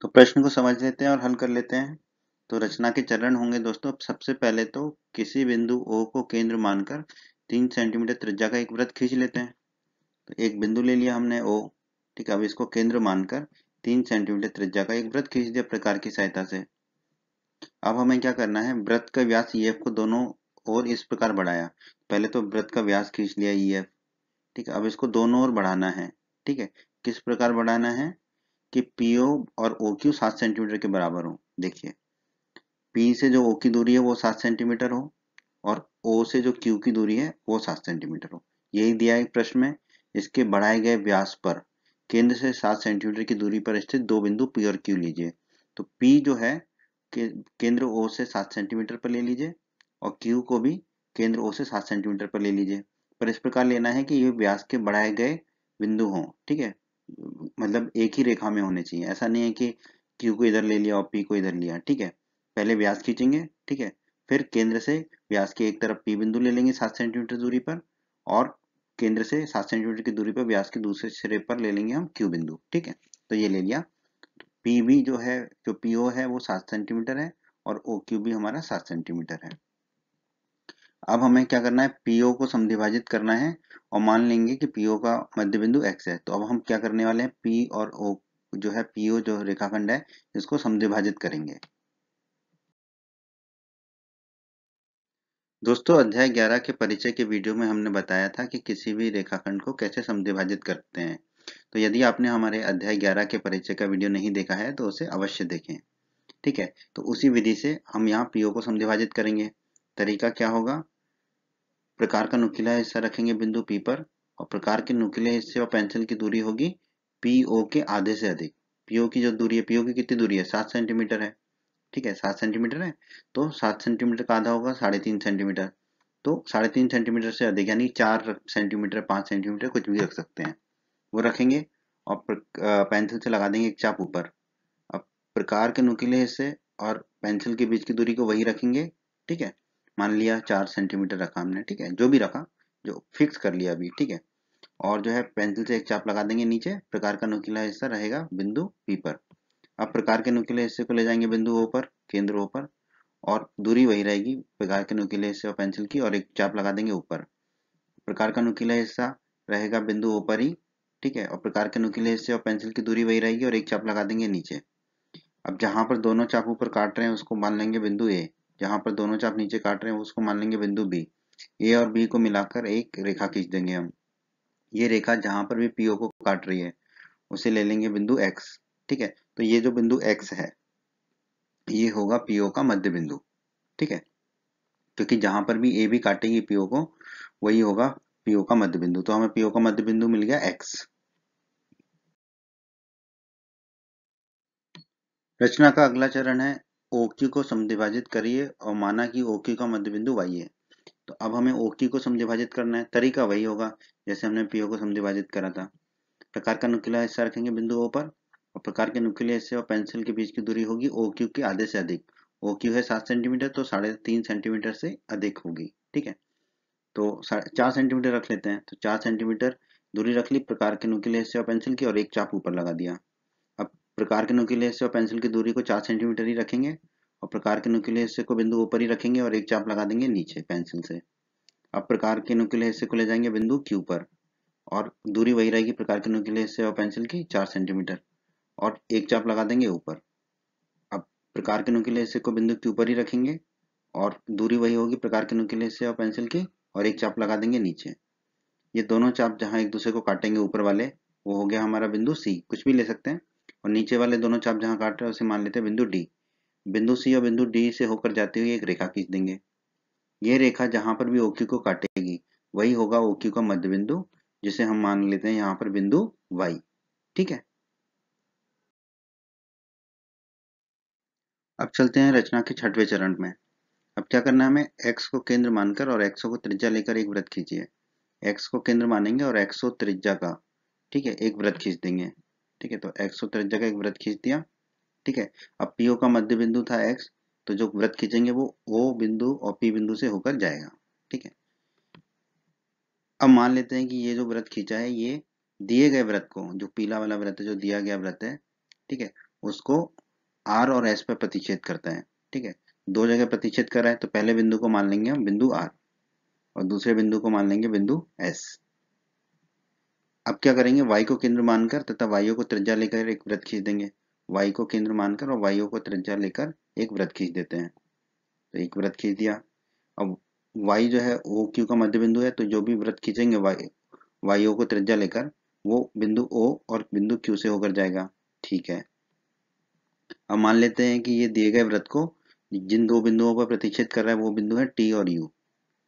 तो प्रश्न को समझ लेते हैं और हल कर लेते हैं तो रचना के चरण होंगे दोस्तों सबसे पहले तो किसी बिंदु ओ को केंद्र मानकर तीन सेंटीमीटर त्रिज्या का एक वृत्त खींच लेते हैं तो एक बिंदु ले लिया हमने ओ ठीक है अब इसको केंद्र मानकर तीन सेंटीमीटर त्रिज्या का एक व्रत खींच दिया प्रकार की सहायता से अब हमें क्या करना है व्रत का व्यास ई e को दोनों ओर इस प्रकार बढ़ाया पहले तो व्रत का व्यास खींच लिया ई e ठीक है अब इसको दोनों ओर बढ़ाना है ठीक है किस प्रकार बढ़ाना है कि पीओ और ओ क्यू सात सेंटीमीटर के बराबर हो देखिए पी से जो ओ की दूरी है वो सात सेंटीमीटर हो और ओ से जो क्यू की दूरी है वो सात सेंटीमीटर हो यही दिया है प्रश्न में इसके बढ़ाए गए व्यास पर केंद्र से सात सेंटीमीटर की दूरी पर स्थित दो बिंदु पी और क्यू लीजिए तो पी जो है के, केंद्र ओ से सात सेंटीमीटर पर ले लीजिए और क्यू को भी केंद्र ओ से सात सेंटीमीटर पर ले लीजिए पर इस प्रकार लेना है कि ये व्यास के बढ़ाए गए बिंदु हों ठीक है मतलब एक ही रेखा में होने चाहिए ऐसा नहीं है कि क्यू को इधर ले लिया और पी को इधर लिया ठीक है पहले व्यास खींचेंगे ठीक है फिर केंद्र से व्यास की एक तरफ पी बिंदु ले लेंगे सात सेंटीमीटर दूरी पर और केंद्र से सात सेंटीमीटर की दूरी पर व्यास के दूसरे सिरे पर ले लेंगे हम क्यू बिंदु ठीक है तो ये ले लिया पी बी जो है जो पी ओ है वो सात सेंटीमीटर है और ओ क्यू भी हमारा सात सेंटीमीटर है अब हमें क्या करना है पीओ को संधिभाजित करना है और मान लेंगे कि पीओ का मध्य बिंदु एक्स है तो अब हम क्या करने वाले हैं पी और ओ जो है पीओ जो रेखाखंड है इसको संधिभाजित करेंगे दोस्तों अध्याय 11 के परिचय के वीडियो में हमने बताया था कि किसी भी रेखाखंड को कैसे समद्विभाजित करते हैं तो यदि आपने हमारे अध्याय 11 के परिचय का वीडियो नहीं देखा है तो उसे अवश्य देखें ठीक है तो उसी विधि से हम यहाँ पीओ को समद्विभाजित करेंगे तरीका क्या होगा प्रकार का नुकीला हिस्सा रखेंगे बिंदु पी पर और प्रकार के नुकीले हिस्से और पेंसिल की दूरी होगी पीओ के आधे से अधिक पीओ की जो दूरी है पीओ की कितनी दूरी है सात सेंटीमीटर है ठीक है सात सेंटीमीटर है तो सात सेंटीमीटर का आधा होगा साढ़े तीन सेंटीमीटर तो साढ़े तीन सेंटीमीटर से अधिक यानी चार सेंटीमीटर पांच सेंटीमीटर कुछ भी रख सकते हैं वो रखेंगे और पेंसिल से लगा देंगे एक चाप ऊपर अब प्रकार के नुकीले हिस्से और पेंसिल के बीच की दूरी को वही रखेंगे ठीक है मान लिया चार सेंटीमीटर रखा हमने ठीक है जो भी रखा जो फिक्स कर लिया अभी ठीक है और जो है पेंसिल से एक चाप लगा देंगे नीचे प्रकार का नुकीला हिस्सा रहेगा बिंदु पी पर अब प्रकार के नुकीले हिस्से को ले जाएंगे बिंदु ओ पर केंद्र ओ पर और दूरी वही रहेगी प्रकार के नुकीले हिस्से और पेंसिल की और एक चाप लगा देंगे ऊपर प्रकार का नुकीला हिस्सा रहेगा बिंदु ओ पर ही ठीक है और प्रकार के नुकीले हिस्से और पेंसिल की दूरी वही रहेगी और एक चाप लगा देंगे नीचे अब जहां पर दोनों चाप ऊपर काट रहे हैं उसको मान लेंगे बिंदु ए जहां पर दोनों चाप नीचे काट रहे हैं उसको मान लेंगे बिंदु बी ए और बी को मिलाकर एक रेखा खींच देंगे हम ये रेखा जहां पर भी पीओ को काट रही है उसे ले लेंगे बिंदु एक्स ठीक है तो ये जो बिंदु एक्स है ये होगा पीओ का मध्य बिंदु ठीक है क्योंकि जहां पर भी ए भी काटेगी पीओ को वही होगा पीओ का मध्य बिंदु तो हमें पीओ का मध्य बिंदु मिल गया एक्स रचना का अगला चरण है ओक्यू को समिभाजित करिए और माना कि ओक्यू का मध्य बिंदु वाई है तो अब हमें ओक्यू को समिभाजित करना है तरीका वही होगा जैसे हमने पीओ को समिभाजित करा था प्रकार का नुकीला हिस्सा रखेंगे बिंदुओं पर और प्रकार के न्यूक्लियस से और पेंसिल के बीच की दूरी होगी ओ क्यू के आधे से अधिक ओ क्यू है सात सेंटीमीटर तो साढ़े तीन सेंटीमीटर से अधिक होगी ठीक है तो चार सेंटीमीटर रख लेते हैं तो चार सेंटीमीटर दूरी रख ली प्रकार के न्यूक्लियस से और पेंसिल की और एक चाप ऊपर लगा दिया अब प्रकार के न्यूक्लियस से और पेंसिल की दूरी को चार सेंटीमीटर ही रखेंगे और प्रकार के नुकीले हिस्से को बिंदु ऊपर ही रखेंगे और एक चाप लगा देंगे नीचे पेंसिल से अब प्रकार के नुकीले हिस्से को ले जाएंगे बिंदु क्यू पर और दूरी वही रहेगी प्रकार के नुकीले हिस्से और पेंसिल की चार सेंटीमीटर और एक चाप लगा देंगे ऊपर अब प्रकार के नुकीले हिस्से को बिंदु के ऊपर ही रखेंगे और दूरी वही होगी प्रकार के नुकीले हिस्से और पेंसिल की और एक चाप लगा देंगे नीचे ये दोनों चाप जहाँ एक दूसरे को काटेंगे ऊपर वाले वो हो गया हमारा बिंदु सी कुछ भी ले सकते हैं और नीचे वाले दोनों चाप जहाँ काट रहे हैं उसे मान लेते हैं बिंदु डी बिंदु सी और बिंदु डी से होकर जाती हुई एक रेखा खींच देंगे ये रेखा जहाँ पर भी ओक्यू को काटेगी वही होगा ओक्यू का मध्य बिंदु जिसे हम मान लेते हैं यहाँ पर बिंदु वाई ठीक है अब चलते हैं रचना के छठवें चरण में अब क्या करना है हमें एक्स को केंद्र मानकर और एक्सो को त्रिज्या लेकर एक व्रत खींचिए एक्स को केंद्र मानेंगे और एक्सो त्रिज्या का ठीक है एक व्रत खींच देंगे ठीक है तो एक्सो त्रिज्या का एक व्रत खींच दिया ठीक है अब पीओ का मध्य बिंदु था एक्स तो जो व्रत खींचेंगे वो ओ बिंदु और पी बिंदु से होकर जाएगा ठीक है अब मान लेते हैं कि ये जो व्रत खींचा है ये दिए गए व्रत को जो पीला वाला व्रत है जो दिया गया व्रत है ठीक है उसको आर और एस पर प्रतिच्छेद करता है ठीक है दो जगह प्रतिच्छेद कर रहा है तो पहले बिंदु को मान लेंगे हम बिंदु आर और दूसरे बिंदु को मान लेंगे बिंदु एस अब क्या करेंगे वाई को केंद्र मानकर तथा वायु को त्रिज्या लेकर एक व्रत खींच देंगे वाई को केंद्र मानकर और वायु को त्रिज्या लेकर एक व्रत खींच देते हैं तो एक व्रत खींच दिया अब वाई जो है ओ क्यू का मध्य बिंदु है तो जो भी व्रत खींचेंगे वाईओ वायु को त्रिज्या लेकर वो बिंदु ओ और बिंदु क्यू से होकर जाएगा ठीक है अब मान लेते हैं कि ये दिए गए व्रत को जिन दो बिंदुओं पर प्रतिच्छेद कर रहा है वो बिंदु है टी और यू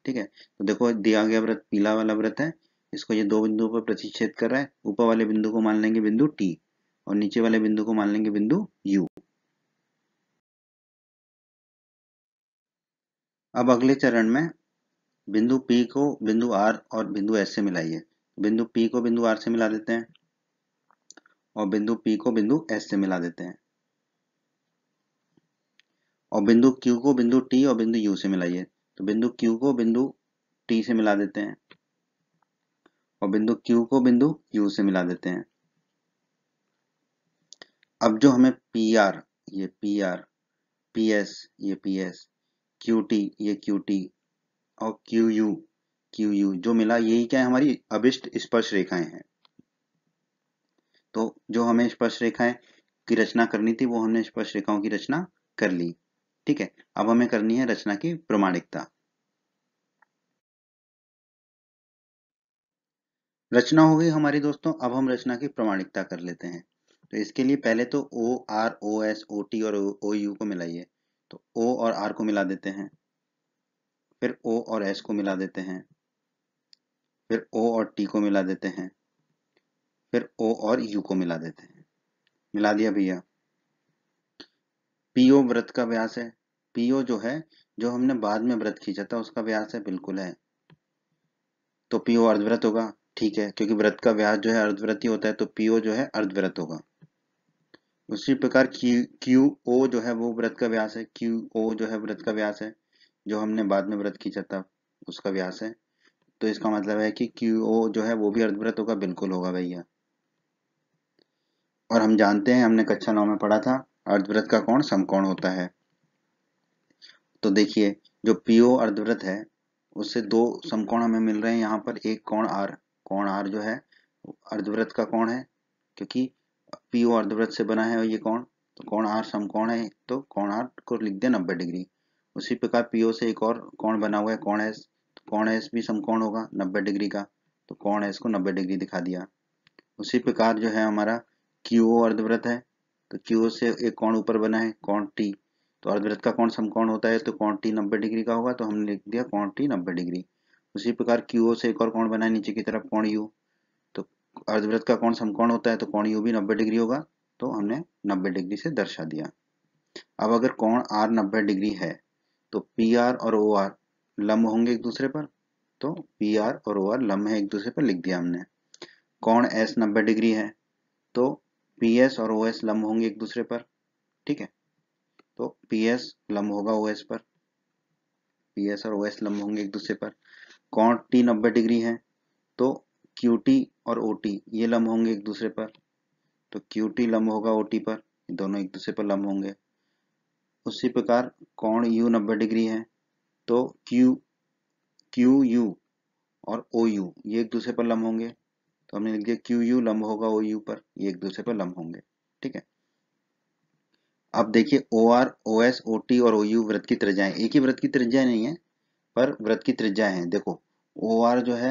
ठीक है तो देखो दिया गया व्रत पीला वाला व्रत है इसको ये दो बिंदुओं पर प्रतिक्षित कर रहा है ऊपर वाले बिंदु को मान लेंगे बिंदु टी और नीचे वाले बिंदु को मान लेंगे बिंदु यू अब अगले चरण में बिंदु पी को बिंदु आर और बिंदु एस से मिलाइए बिंदु पी को बिंदु आर से मिला देते हैं और बिंदु पी को बिंदु एस से मिला देते हैं और बिंदु Q को बिंदु T और बिंदु U से मिलाइए तो बिंदु Q को बिंदु T से मिला देते हैं और बिंदु Q को बिंदु U से मिला देते हैं अब जो हमें PR ये PR, PS ये PS, QT ये QT और QU, QU जो मिला यही क्या है हमारी अभिष्ट स्पर्श रेखाएं हैं तो जो हमें स्पर्श रेखाएं की रचना करनी थी वो हमने स्पर्श रेखाओं की रचना कर ली ठीक है अब हमें करनी है रचना की प्रमाणिकता रचना हो गई हमारी दोस्तों अब हम रचना की प्रमाणिकता कर लेते हैं तो इसके लिए पहले तो O R O S O T और ओ यू को मिलाइए तो ओ और आर को मिला देते हैं फिर ओ और एस को मिला देते हैं फिर ओ और टी को मिला देते हैं फिर ओ और यू को मिला देते हैं मिला दिया भैया पीओ व्रत का व्यास है पीओ जो है जो हमने बाद में व्रत खींचा था उसका व्यास है बिल्कुल है तो पीओ अर्धव्रत होगा ठीक है क्योंकि व्रत का व्यास जो है अर्धव्रत ही होता है तो पीओ जो है अर्धव्रत होगा उसी प्रकार क्यू ओ जो है वो व्रत का व्यास है क्यू ओ जो है व्रत का व्यास है जो हमने बाद में व्रत खींचा था उसका व्यास है तो इसका मतलब है कि क्यू ओ जो है वो भी अर्धव्रत होगा बिल्कुल होगा भैया और हम जानते हैं हमने कक्षा नौ में पढ़ा था अर्धवृत्त का कोण समकोण होता है तो देखिए जो पीओ अर्धवृत्त है उससे दो समकोण हमें मिल रहे हैं यहाँ पर एक कोण आर कोण आर जो है अर्धवृत्त का कोण है क्योंकि पीओ अर्धवृत्त से बना है ये कोण तो कोण आर समकोण है तो कोण आर को लिख दे नब्बे डिग्री उसी प्रकार पीओ से एक और कोण बना हुआ है कोण एस तो कोण एस भी समकोण होगा नब्बे डिग्री का तो कोण एस को नब्बे डिग्री दिखा दिया उसी प्रकार जो है हमारा क्यू ओ अर्धवृत्त है तो क्यू से एक कौन ऊपर बना है कौन टी तो अर्धवृत्त का कौन समकोण होता है तो कौन टी नब्बे डिग्री का होगा तो हमने लिख दिया कौन टी नब्बे डिग्री उसी प्रकार क्यू से एक और कौन बना है नीचे की तरफ कौन यू तो अर्धवृत्त का कौन समकोण होता है तो कौन यू भी नब्बे डिग्री होगा तो हमने नब्बे डिग्री से दर्शा दिया अब अगर कौन आर नब्बे डिग्री है तो पी आर और ओ आर लंब होंगे एक दूसरे पर तो पी आर और ओ आर लंब है एक दूसरे पर लिख दिया हमने कौन एस नब्बे डिग्री है तो पी एस और ओ एस लंब होंगे एक दूसरे पर ठीक है तो पी एस लंब होगा ओ एस पर पी एस और ओ एस लंब होंगे एक दूसरे पर कौन टी नब्बे डिग्री है तो क्यू टी और ओ टी ये लंब होंगे एक दूसरे पर तो क्यू टी लंब होगा ओ टी पर दोनों एक दूसरे पर लंब होंगे उसी प्रकार कौन यू नब्बे डिग्री है तो क्यू क्यू यू और ओ यू ये एक दूसरे पर लंब होंगे तो हमने लिख दिया क्यू यू लंब होगा ओ यू पर ये एक दूसरे पर लंब होंगे ठीक है अब देखिए O R O S O T और ओ यू व्रत की त्रिज्याएं एक ही व्रत की त्रिज्या नहीं है पर व्रत की त्रिज्याएं हैं देखो ओ आर जो है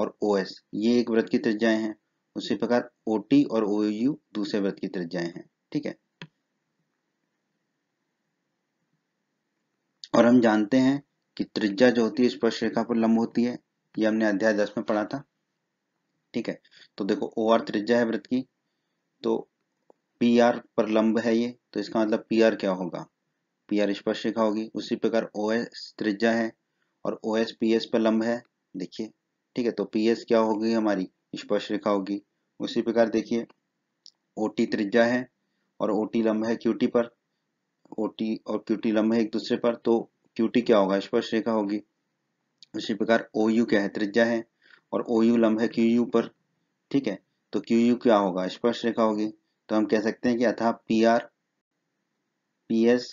और ओ एस ये एक व्रत की त्रिज्याएं हैं उसी प्रकार ओ टी और ओ यू दूसरे व्रत की त्रिज्याएं हैं ठीक है और हम जानते हैं कि त्रिज्या जो होती है स्पर्श रेखा पर लंब होती है ये हमने अध्याय दस में पढ़ा था ठीक है तो देखो ओ आर त्रिज्या है वृत्त की तो पी आर पर लंब है ये तो इसका मतलब पी आर क्या होगा पी आर स्पर्श रेखा होगी उसी प्रकार ओ एस त्रिज्या है और ओ एस पी एस पर लंब है देखिए ठीक है तो पी एस क्या होगी हमारी स्पर्श रेखा होगी उसी प्रकार देखिए ओ टी त्रिज्या है और ओ टी लंब है क्यूटी पर ओ टी और क्यूटी लंब है एक दूसरे पर तो क्यूटी क्या होगा स्पर्श रेखा होगी उसी प्रकार ओ यू क्या है त्रिज्या है और ओ यू लंब है क्यू यू पर ठीक है तो क्यू यू क्या होगा स्पर्श रेखा होगी तो हम कह सकते हैं कि अथा P R P S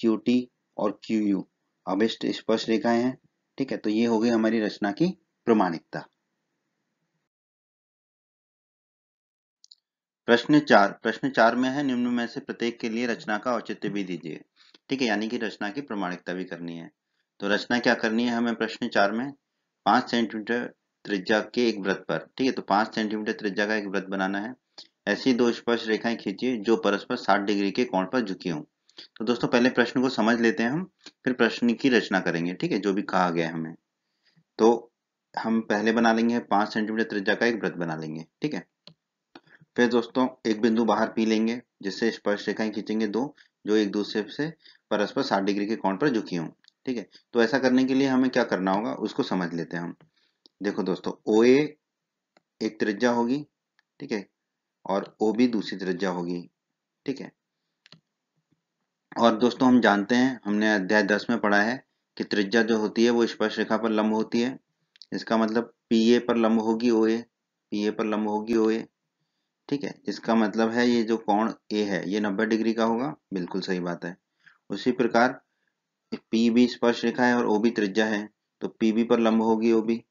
Q T और क्यू यू अभिष्ट स्पर्श रेखाएं हैं ठीक है तो ये हो गई हमारी रचना की प्रमाणिकता प्रश्न चार प्रश्न चार में है निम्न में से प्रत्येक के लिए रचना का औचित्य भी दीजिए ठीक है यानी कि रचना की प्रमाणिकता भी करनी है तो रचना क्या करनी है हमें प्रश्न चार में पांच सेंटीमीटर त्रिज्या के एक व्रत पर ठीक है तो पांच सेंटीमीटर त्रिज्या का एक व्रत बनाना है ऐसी दो स्पर्श रेखाएं खींचिए जो परस्पर साठ डिग्री के कोण पर झुकी हों तो दोस्तों पहले प्रश्न को समझ लेते हैं हम फिर प्रश्न की रचना करेंगे ठीक है जो भी कहा गया है हमें तो हम पहले बना लेंगे पांच सेंटीमीटर त्रिज्या का एक व्रत बना लेंगे ठीक है फिर दोस्तों एक बिंदु बाहर पी लेंगे जिससे स्पर्श रेखाएं खींचेंगे दो जो एक दूसरे से परस्पर साठ डिग्री के कोण पर झुकी हों ठीक है तो ऐसा करने के लिए हमें क्या करना होगा उसको समझ लेते हैं हम देखो दोस्तों ओ ए एक त्रिज्या होगी ठीक है और ओ बी दूसरी त्रिज्या होगी ठीक है और दोस्तों हम जानते हैं हमने अध्याय दस में पढ़ा है कि त्रिज्या जो होती है वो स्पर्श रेखा पर लंब होती है इसका मतलब पी ए पर लंब होगी ओ ए पी ए पर लंब होगी ओ ए ठीक है इसका मतलब है ये जो कोण ए है ये नब्बे डिग्री का होगा बिल्कुल सही बात है उसी प्रकार पी बी स्पर्श रेखा है और ओ बी त्रिज्या है तो पी बी पर लंब होगी ओ बी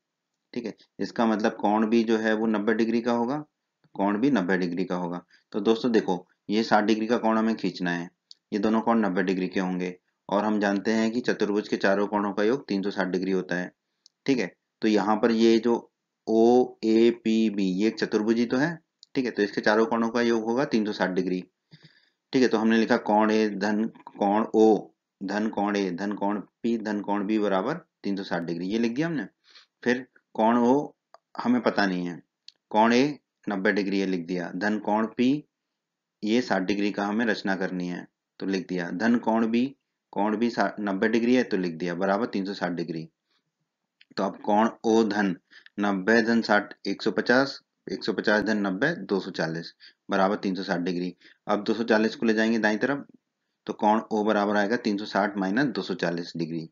ठीक है इसका मतलब कौन भी जो है वो नब्बे डिग्री का होगा कौन भी नब्बे डिग्री का होगा तो दोस्तों देखो ये साठ डिग्री का कौन हमें खींचना है ये दोनों कौन नब्बे डिग्री के होंगे और हम जानते हैं कि चतुर्भुज के चारों कोणों का योग 360 डिग्री होता है ठीक है तो यहाँ पर ये जो ओ ए पी बी ये एक चतुर्भुज ही तो है ठीक है तो इसके चारों कोणों का योग होगा 360 डिग्री ठीक है तो हमने लिखा कौन ए धन कौन ओ धन कौन ए धन कौन पी धन कौन बी बराबर 360 डिग्री ये लिख दिया हमने फिर कौन ओ हमें पता नहीं है कौन ए नब्बे डिग्री ये लिख दिया धन कौन पी ये साठ डिग्री का हमें रचना करनी है तो लिख दिया धन कौन बी कौन भी नब्बे डिग्री है तो लिख दिया बराबर तीन सौ साठ डिग्री तो अब कौन ओ धन नब्बे धन साठ एक सौ पचास एक सौ पचास धन नब्बे दो सौ चालीस बराबर तीन सौ साठ डिग्री अब दो सौ चालीस को ले जाएंगे दाई तरफ तो कौन ओ बराबर आएगा तीन सौ साठ माइनस दो सौ चालीस डिग्री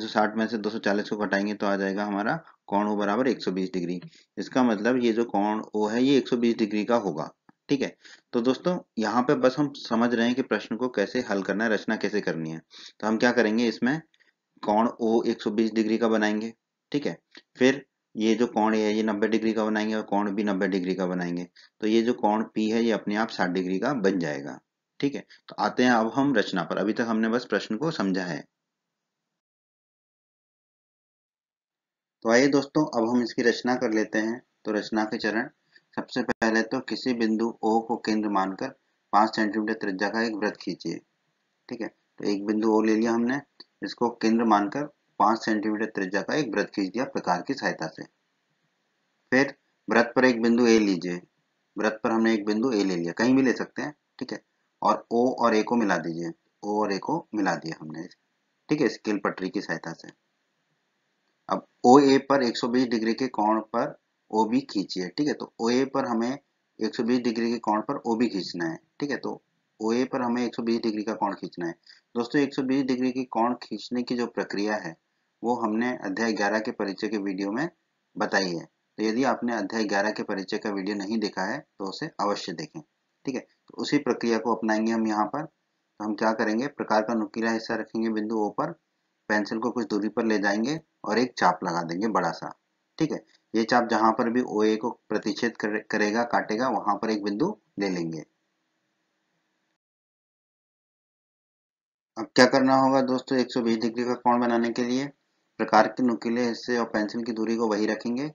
360 में से 240 को घटाएंगे तो आ जाएगा हमारा कोण ओ बराबर 120 डिग्री इसका मतलब ये जो कोण ओ है ये 120 डिग्री का होगा ठीक है तो दोस्तों यहाँ पे बस हम समझ रहे हैं कि प्रश्न को कैसे हल करना है रचना कैसे करनी है तो हम क्या करेंगे इसमें कोण ओ 120 डिग्री का बनाएंगे ठीक है फिर ये जो कोण है ये नब्बे डिग्री का बनाएंगे और कोण भी नब्बे डिग्री का बनाएंगे तो ये जो कोण पी है ये अपने आप साठ डिग्री का बन जाएगा ठीक है तो आते हैं अब हम रचना पर अभी तक हमने बस प्रश्न को समझा है तो आइए दोस्तों अब हम इसकी रचना कर लेते हैं तो रचना के चरण सबसे पहले तो किसी बिंदु ओ को केंद्र मानकर पांच सेंटीमीटर त्रिज्या का एक व्रत खींचिए ठीक है तो एक बिंदु ओ ले लिया हमने इसको केंद्र मानकर पांच सेंटीमीटर त्रिज्या का एक व्रत खींच दिया प्रकार की सहायता से फिर व्रत पर एक बिंदु ए लीजिए व्रत पर हमने एक बिंदु ए ले लिया कहीं भी ले सकते हैं ठीक है और ओ और ए को मिला दीजिए ओ और ए को मिला दिया हमने ठीक है स्केल पटरी की सहायता से अब ओ ए पर 120 डिग्री के कोण पर ओ बी खींचिए ठीक है तो ओ ए पर हमें 120 डिग्री के कोण पर ओ बी खींचना है ठीक है तो ओ ए पर हमें 120 डिग्री का कोण खींचना है दोस्तों 120 डिग्री की कोण खींचने की जो प्रक्रिया है वो हमने अध्याय 11 के परिचय के वीडियो में बताई है तो यदि आपने अध्याय ग्यारह के परिचय का वीडियो नहीं देखा है तो उसे अवश्य देखें ठीक है तो उसी प्रक्रिया को अपनाएंगे हम यहाँ पर तो हम क्या करेंगे प्रकार का नुकीला हिस्सा रखेंगे बिंदु ओ पर पेंसिल को कुछ दूरी पर ले जाएंगे और एक चाप लगा देंगे बड़ा सा ठीक है ये चाप जहां पर भी ओ ए को प्रतिच्छेद करेगा काटेगा वहां पर एक बिंदु ले लेंगे अब क्या करना होगा दोस्तों 120 डिग्री का कोण बनाने के लिए प्रकार के नुकीले हिस्से और पेंसिल की दूरी को वही रखेंगे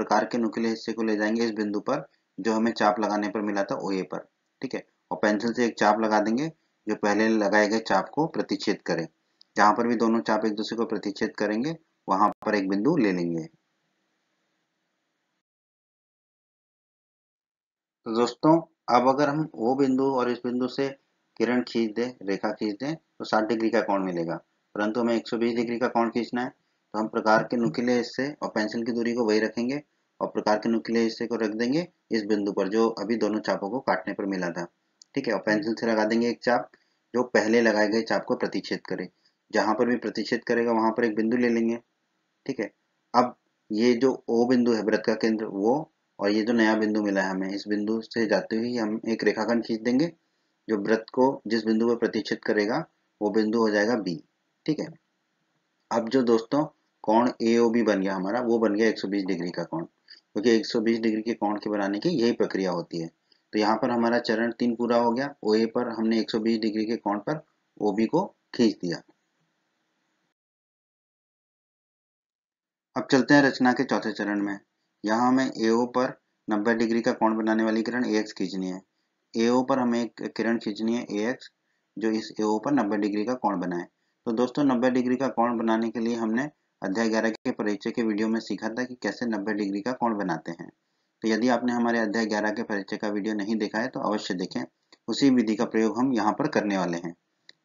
प्रकार के नुकीले हिस्से को ले जाएंगे इस बिंदु पर जो हमें चाप लगाने पर मिला था ओ ए पर ठीक है और पेंसिल से एक चाप लगा देंगे जो पहले लगाए गए चाप को प्रतिच्छेद करें जहां पर भी दोनों चाप एक दूसरे को प्रतिच्छेद करेंगे वहां पर एक बिंदु ले लेंगे तो दोस्तों अब अगर हम वो बिंदु और इस बिंदु से किरण खींच दें रेखा खींच दें तो 60 डिग्री का कोण मिलेगा परंतु हमें 120 डिग्री का कोण खींचना है तो हम प्रकार के नुकीले हिस्से और पेंसिल की दूरी को वही रखेंगे और प्रकार के नुकीले हिस्से को रख देंगे इस बिंदु पर जो अभी दोनों चापों को काटने पर मिला था ठीक है और पेंसिल से लगा देंगे एक चाप जो पहले लगाए गए चाप को प्रतिच्छेद करे जहां पर भी प्रतिच्छेद करेगा वहां पर एक बिंदु ले लेंगे ठीक है अब ये जो ओ बिंदु है वृत्त का केंद्र वो और ये जो नया बिंदु मिला है हमें इस बिंदु से जाते हुए हम एक रेखाखंड खींच देंगे जो वृत्त को जिस बिंदु पर प्रतिच्छेद करेगा वो बिंदु हो जाएगा बी ठीक है अब जो दोस्तों कोण ए ओ बी बन गया हमारा वो बन गया एक डिग्री का कोण क्योंकि एक डिग्री के कोण के बनाने की यही प्रक्रिया होती है तो यहाँ पर हमारा चरण तीन पूरा हो गया ओ ए पर हमने 120 डिग्री के कोण पर ओ बी को खींच दिया अब चलते हैं रचना के चौथे चरण में यहाँ हमें ए पर नब्बे डिग्री का कोण बनाने वाली किरण ए खींचनी है ए पर हमें एक किरण खींचनी है ए एक्स जो इस ए पर नब्बे डिग्री का कोण बनाए तो दोस्तों नब्बे डिग्री का कोण बनाने के लिए हमने अध्याय ग्यारह के परिचय के वीडियो में सीखा था कि कैसे नब्बे डिग्री का कोण बनाते हैं तो यदि आपने हमारे अध्याय ग्यारह के परिचय का वीडियो नहीं देखा है तो अवश्य देखें उसी विधि का प्रयोग हम यहाँ पर करने वाले हैं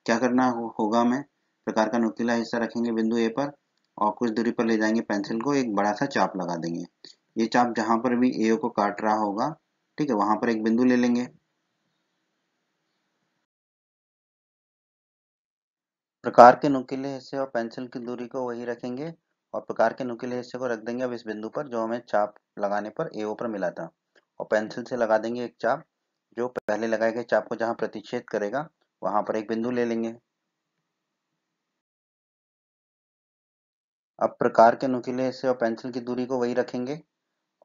क्या करना होगा हमें प्रकार का नुकीला हिस्सा रखेंगे बिंदु ए पर और कुछ दूरी पर ले जाएंगे पेंसिल को एक बड़ा सा चाप लगा देंगे ये चाप जहां पर भी एओ को काट रहा होगा ठीक है वहां पर एक बिंदु ले लेंगे प्रकार के नुकीले हिस्से और पेंसिल की दूरी को वही रखेंगे और प्रकार के नुकीले हिस्से को रख देंगे अब इस बिंदु पर जो हमें चाप लगाने पर ए पर मिला था और पेंसिल से लगा देंगे एक चाप जो पहले लगाए गए चाप को जहां प्रतिच्छेद करेगा वहां पर एक बिंदु ले लेंगे अब प्रकार के नुकीले हिस्से और पेंसिल की दूरी को वही रखेंगे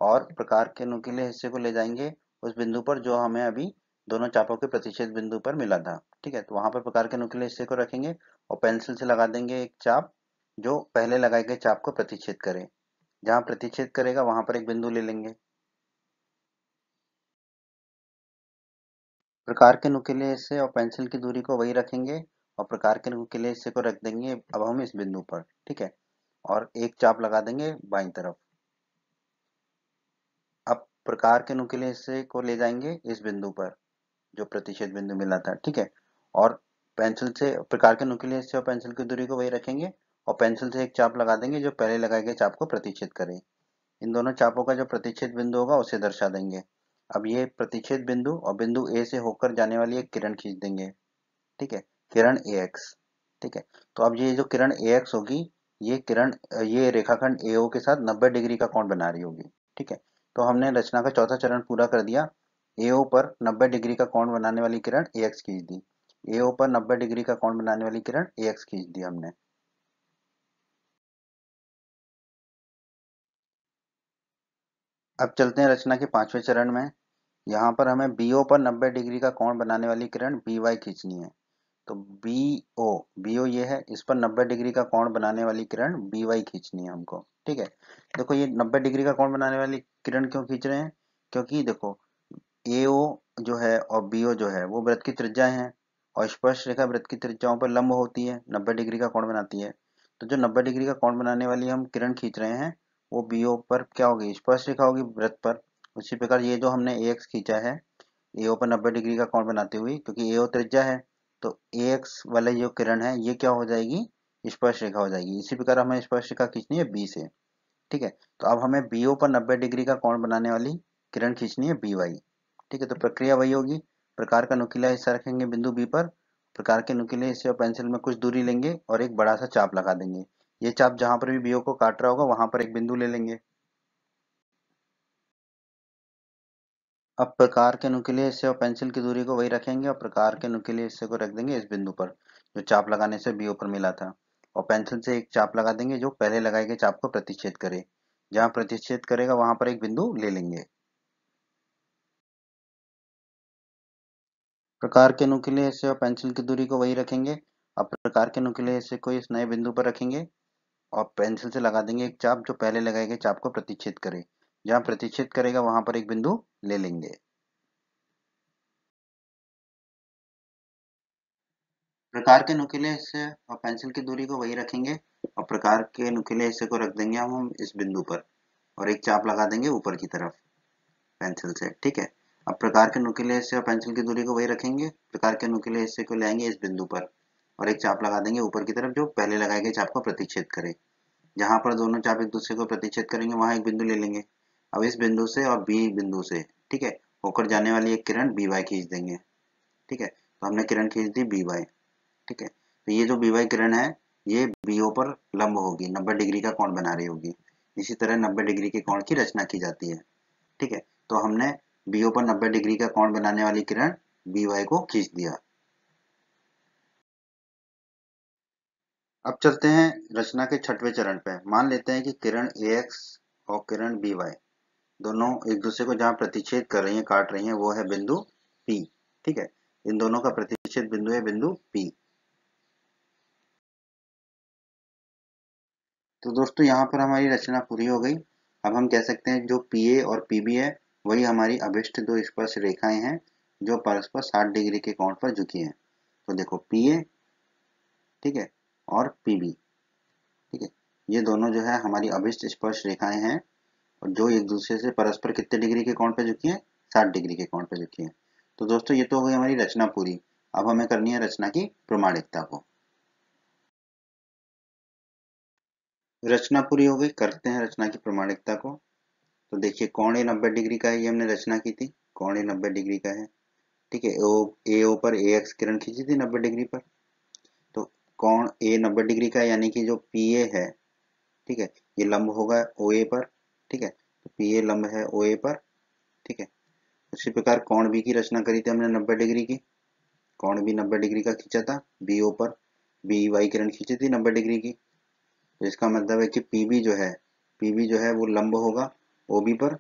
और प्रकार के नुकीले हिस्से को ले जाएंगे उस बिंदु पर जो हमें अभी दोनों चापों के प्रतिशत बिंदु पर मिला था ठीक है तो वहां पर प्रकार के नुकीले हिस्से को रखेंगे और पेंसिल से लगा देंगे एक चाप जो पहले लगाए गए चाप को प्रतिच्छेद करे जहां प्रतिच्छेद करेगा वहां पर एक बिंदु ले लेंगे प्रकार के नुकीले हिस्से और पेंसिल की दूरी को वही रखेंगे और प्रकार के नुकीले हिस्से को रख देंगे अब हम इस बिंदु पर ठीक है और एक चाप लगा देंगे बाई तरफ अब प्रकार के नुकीले हिस्से को ले जाएंगे इस बिंदु पर जो प्रतिशत बिंदु मिला था ठीक है और पेंसिल से प्रकार के नुकीले हिस्से और पेंसिल की दूरी को वही रखेंगे और पेंसिल से एक चाप लगा देंगे जो पहले लगाए गए चाप को प्रतिच्छेद करे इन दोनों चापों का जो प्रतिच्छेद बिंदु होगा उसे दर्शा देंगे अब ये प्रतिच्छेद बिंदु और बिंदु ए से होकर जाने वाली एक किरण खींच देंगे ठीक है किरण ए एक्स ठीक है तो अब ये जो किरण ए एक्स होगी ये किरण ये रेखाखंड ए के साथ 90 डिग्री का कोण बना रही होगी ठीक है तो हमने रचना का चौथा चरण पूरा कर दिया ए पर 90 डिग्री का कोण बनाने वाली किरण ए एक्स खींच दी ए पर 90 डिग्री का कोण बनाने वाली किरण ए एक्स खींच दी हमने अब चलते हैं रचना के पांचवें चरण में यहां पर हमें बी पर 90 डिग्री का कोण बनाने वाली किरण बीवाई खींचनी है तो बी ओ बी ओ ये है इस पर 90 डिग्री का कोण बनाने वाली किरण बी वाई खींचनी है हमको ठीक है देखो ये 90 डिग्री का कोण बनाने वाली किरण क्यों खींच रहे हैं क्योंकि देखो ए ओ जो है और बी ओ जो है वो व्रत की त्रिज्याएं हैं और स्पर्श रेखा व्रत की त्रिज्याओं पर लंब होती है 90 डिग्री का कोण बनाती है तो जो 90 डिग्री का कोण बनाने वाली हम किरण खींच रहे हैं वो बी ओ पर क्या होगी स्पर्श रेखा होगी व्रत पर उसी प्रकार ये जो हमने ए एक्स खींचा है ए ओ पर नब्बे डिग्री का कोण बनाती हुई क्योंकि ए ओ त्रिज्या है तो एक्स वाले जो किरण है ये क्या हो जाएगी स्पर्श रेखा हो जाएगी इसी प्रकार हमें स्पर्श रेखा खींचनी है बी से ठीक है तो अब हमें बी ओ पर नब्बे डिग्री का कोण बनाने वाली किरण खींचनी है बी वाई ठीक है तो प्रक्रिया वही होगी प्रकार का नुकीला हिस्सा रखेंगे बिंदु बी पर प्रकार के नुकीले हिस्से और पेंसिल में कुछ दूरी लेंगे और एक बड़ा सा चाप लगा देंगे ये चाप जहां पर भी बीओ को काट रहा होगा वहां पर एक बिंदु ले लेंगे अब प्रकार के नुकीले हिस्से और पेंसिल की दूरी को वही रखेंगे और प्रकार के नुकीले हिस्से को रख देंगे इस बिंदु पर जो चाप लगाने से बी पर मिला था और पेंसिल से एक चाप लगा देंगे जो पहले लगाए गए चाप को प्रतिच्छेद करे जहां प्रतिच्छेद करेगा वहां पर एक बिंदु ले लेंगे प्रकार के नुकीले हिस्से और पेंसिल की दूरी को वही रखेंगे अब प्रकार के नुकीले हिस्से को इस नए बिंदु पर रखेंगे और पेंसिल से लगा देंगे एक चाप जो पहले लगाए गए चाप को प्रतिच्छेद करे जहां प्रतिच्छेद करेगा वहां पर एक बिंदु ले लेंगे प्रकार के नुकीले हिस्से और पेंसिल की दूरी को वही रखेंगे और प्रकार के नुकीले हिस्से को रख देंगे हम इस बिंदु पर और एक चाप लगा देंगे ऊपर की तरफ पेंसिल से ठीक है अब प्रकार के नुकीले हिस्से और पेंसिल की दूरी को वही रखेंगे प्रकार के नुकीले हिस्से को लेंगे इस बिंदु पर और एक चाप लगा देंगे ऊपर की तरफ जो पहले लगाए गए चाप को प्रतिच्छेद करे जहां पर दोनों चाप एक दूसरे को प्रतिच्छेद करेंगे वहां एक बिंदु ले लेंगे अब इस बिंदु से और बी बिंदु से ठीक है होकर जाने वाली एक किरण बी वाई खींच देंगे ठीक है तो हमने किरण खींच दी बी वाई ठीक है तो ये जो बी वाई किरण है ये बी ओ पर लंब होगी नब्बे डिग्री का कोण बना रही होगी इसी तरह नब्बे डिग्री के कोण की रचना की जाती है ठीक है तो हमने बी ओ पर नब्बे डिग्री का कोण बनाने वाली किरण बी वाई को खींच दिया अब चलते हैं रचना के छठवें चरण पे मान लेते हैं कि किरण ए एक्स और किरण बी वाई दोनों एक दूसरे को जहां प्रतिच्छेद कर रही हैं काट रही हैं वो है बिंदु P ठीक है इन दोनों का प्रतिच्छेद बिंदु है बिंदु P तो दोस्तों यहां पर हमारी रचना पूरी हो गई अब हम कह सकते हैं जो पी ए और PB है वही हमारी अभिष्ट दो स्पर्श रेखाएं हैं जो परस्पर साठ डिग्री के कोण पर झुकी हैं तो देखो पी ए ठीक है और पीबी ठीक है ये दोनों जो है हमारी अभिष्ट स्पर्श रेखाएं हैं और जो एक दूसरे से परस्पर कितने डिग्री के कोण पे झुकी है साठ डिग्री के कोण पे झुकी है तो दोस्तों ये तो हो गई हमारी रचना पूरी अब हमें करनी है रचना की प्रमाणिकता को रचना पूरी हो गई करते हैं रचना की प्रमाणिकता को तो देखिए कौन ए नब्बे डिग्री का है ये हमने रचना की थी कौन ए नब्बे डिग्री का है ठीक है ए ओ पर ए एक्स किरण खींची थी नब्बे डिग्री पर तो कौन ए नब्बे डिग्री का यानी कि जो पी ए है ठीक है ये लंब होगा ओ ए पर ठीक है तो पी ए लंब है ओ ए पर ठीक है उसी प्रकार कौन बी की रचना करी थी हमने नब्बे डिग्री की कौन बी नब्बे डिग्री का खींचा था बी ओ पर बी वाई e किरण खींची थी नब्बे डिग्री की तो इसका मतलब है कि पी बी जो है पी बी जो है वो लंब होगा ओ बी पर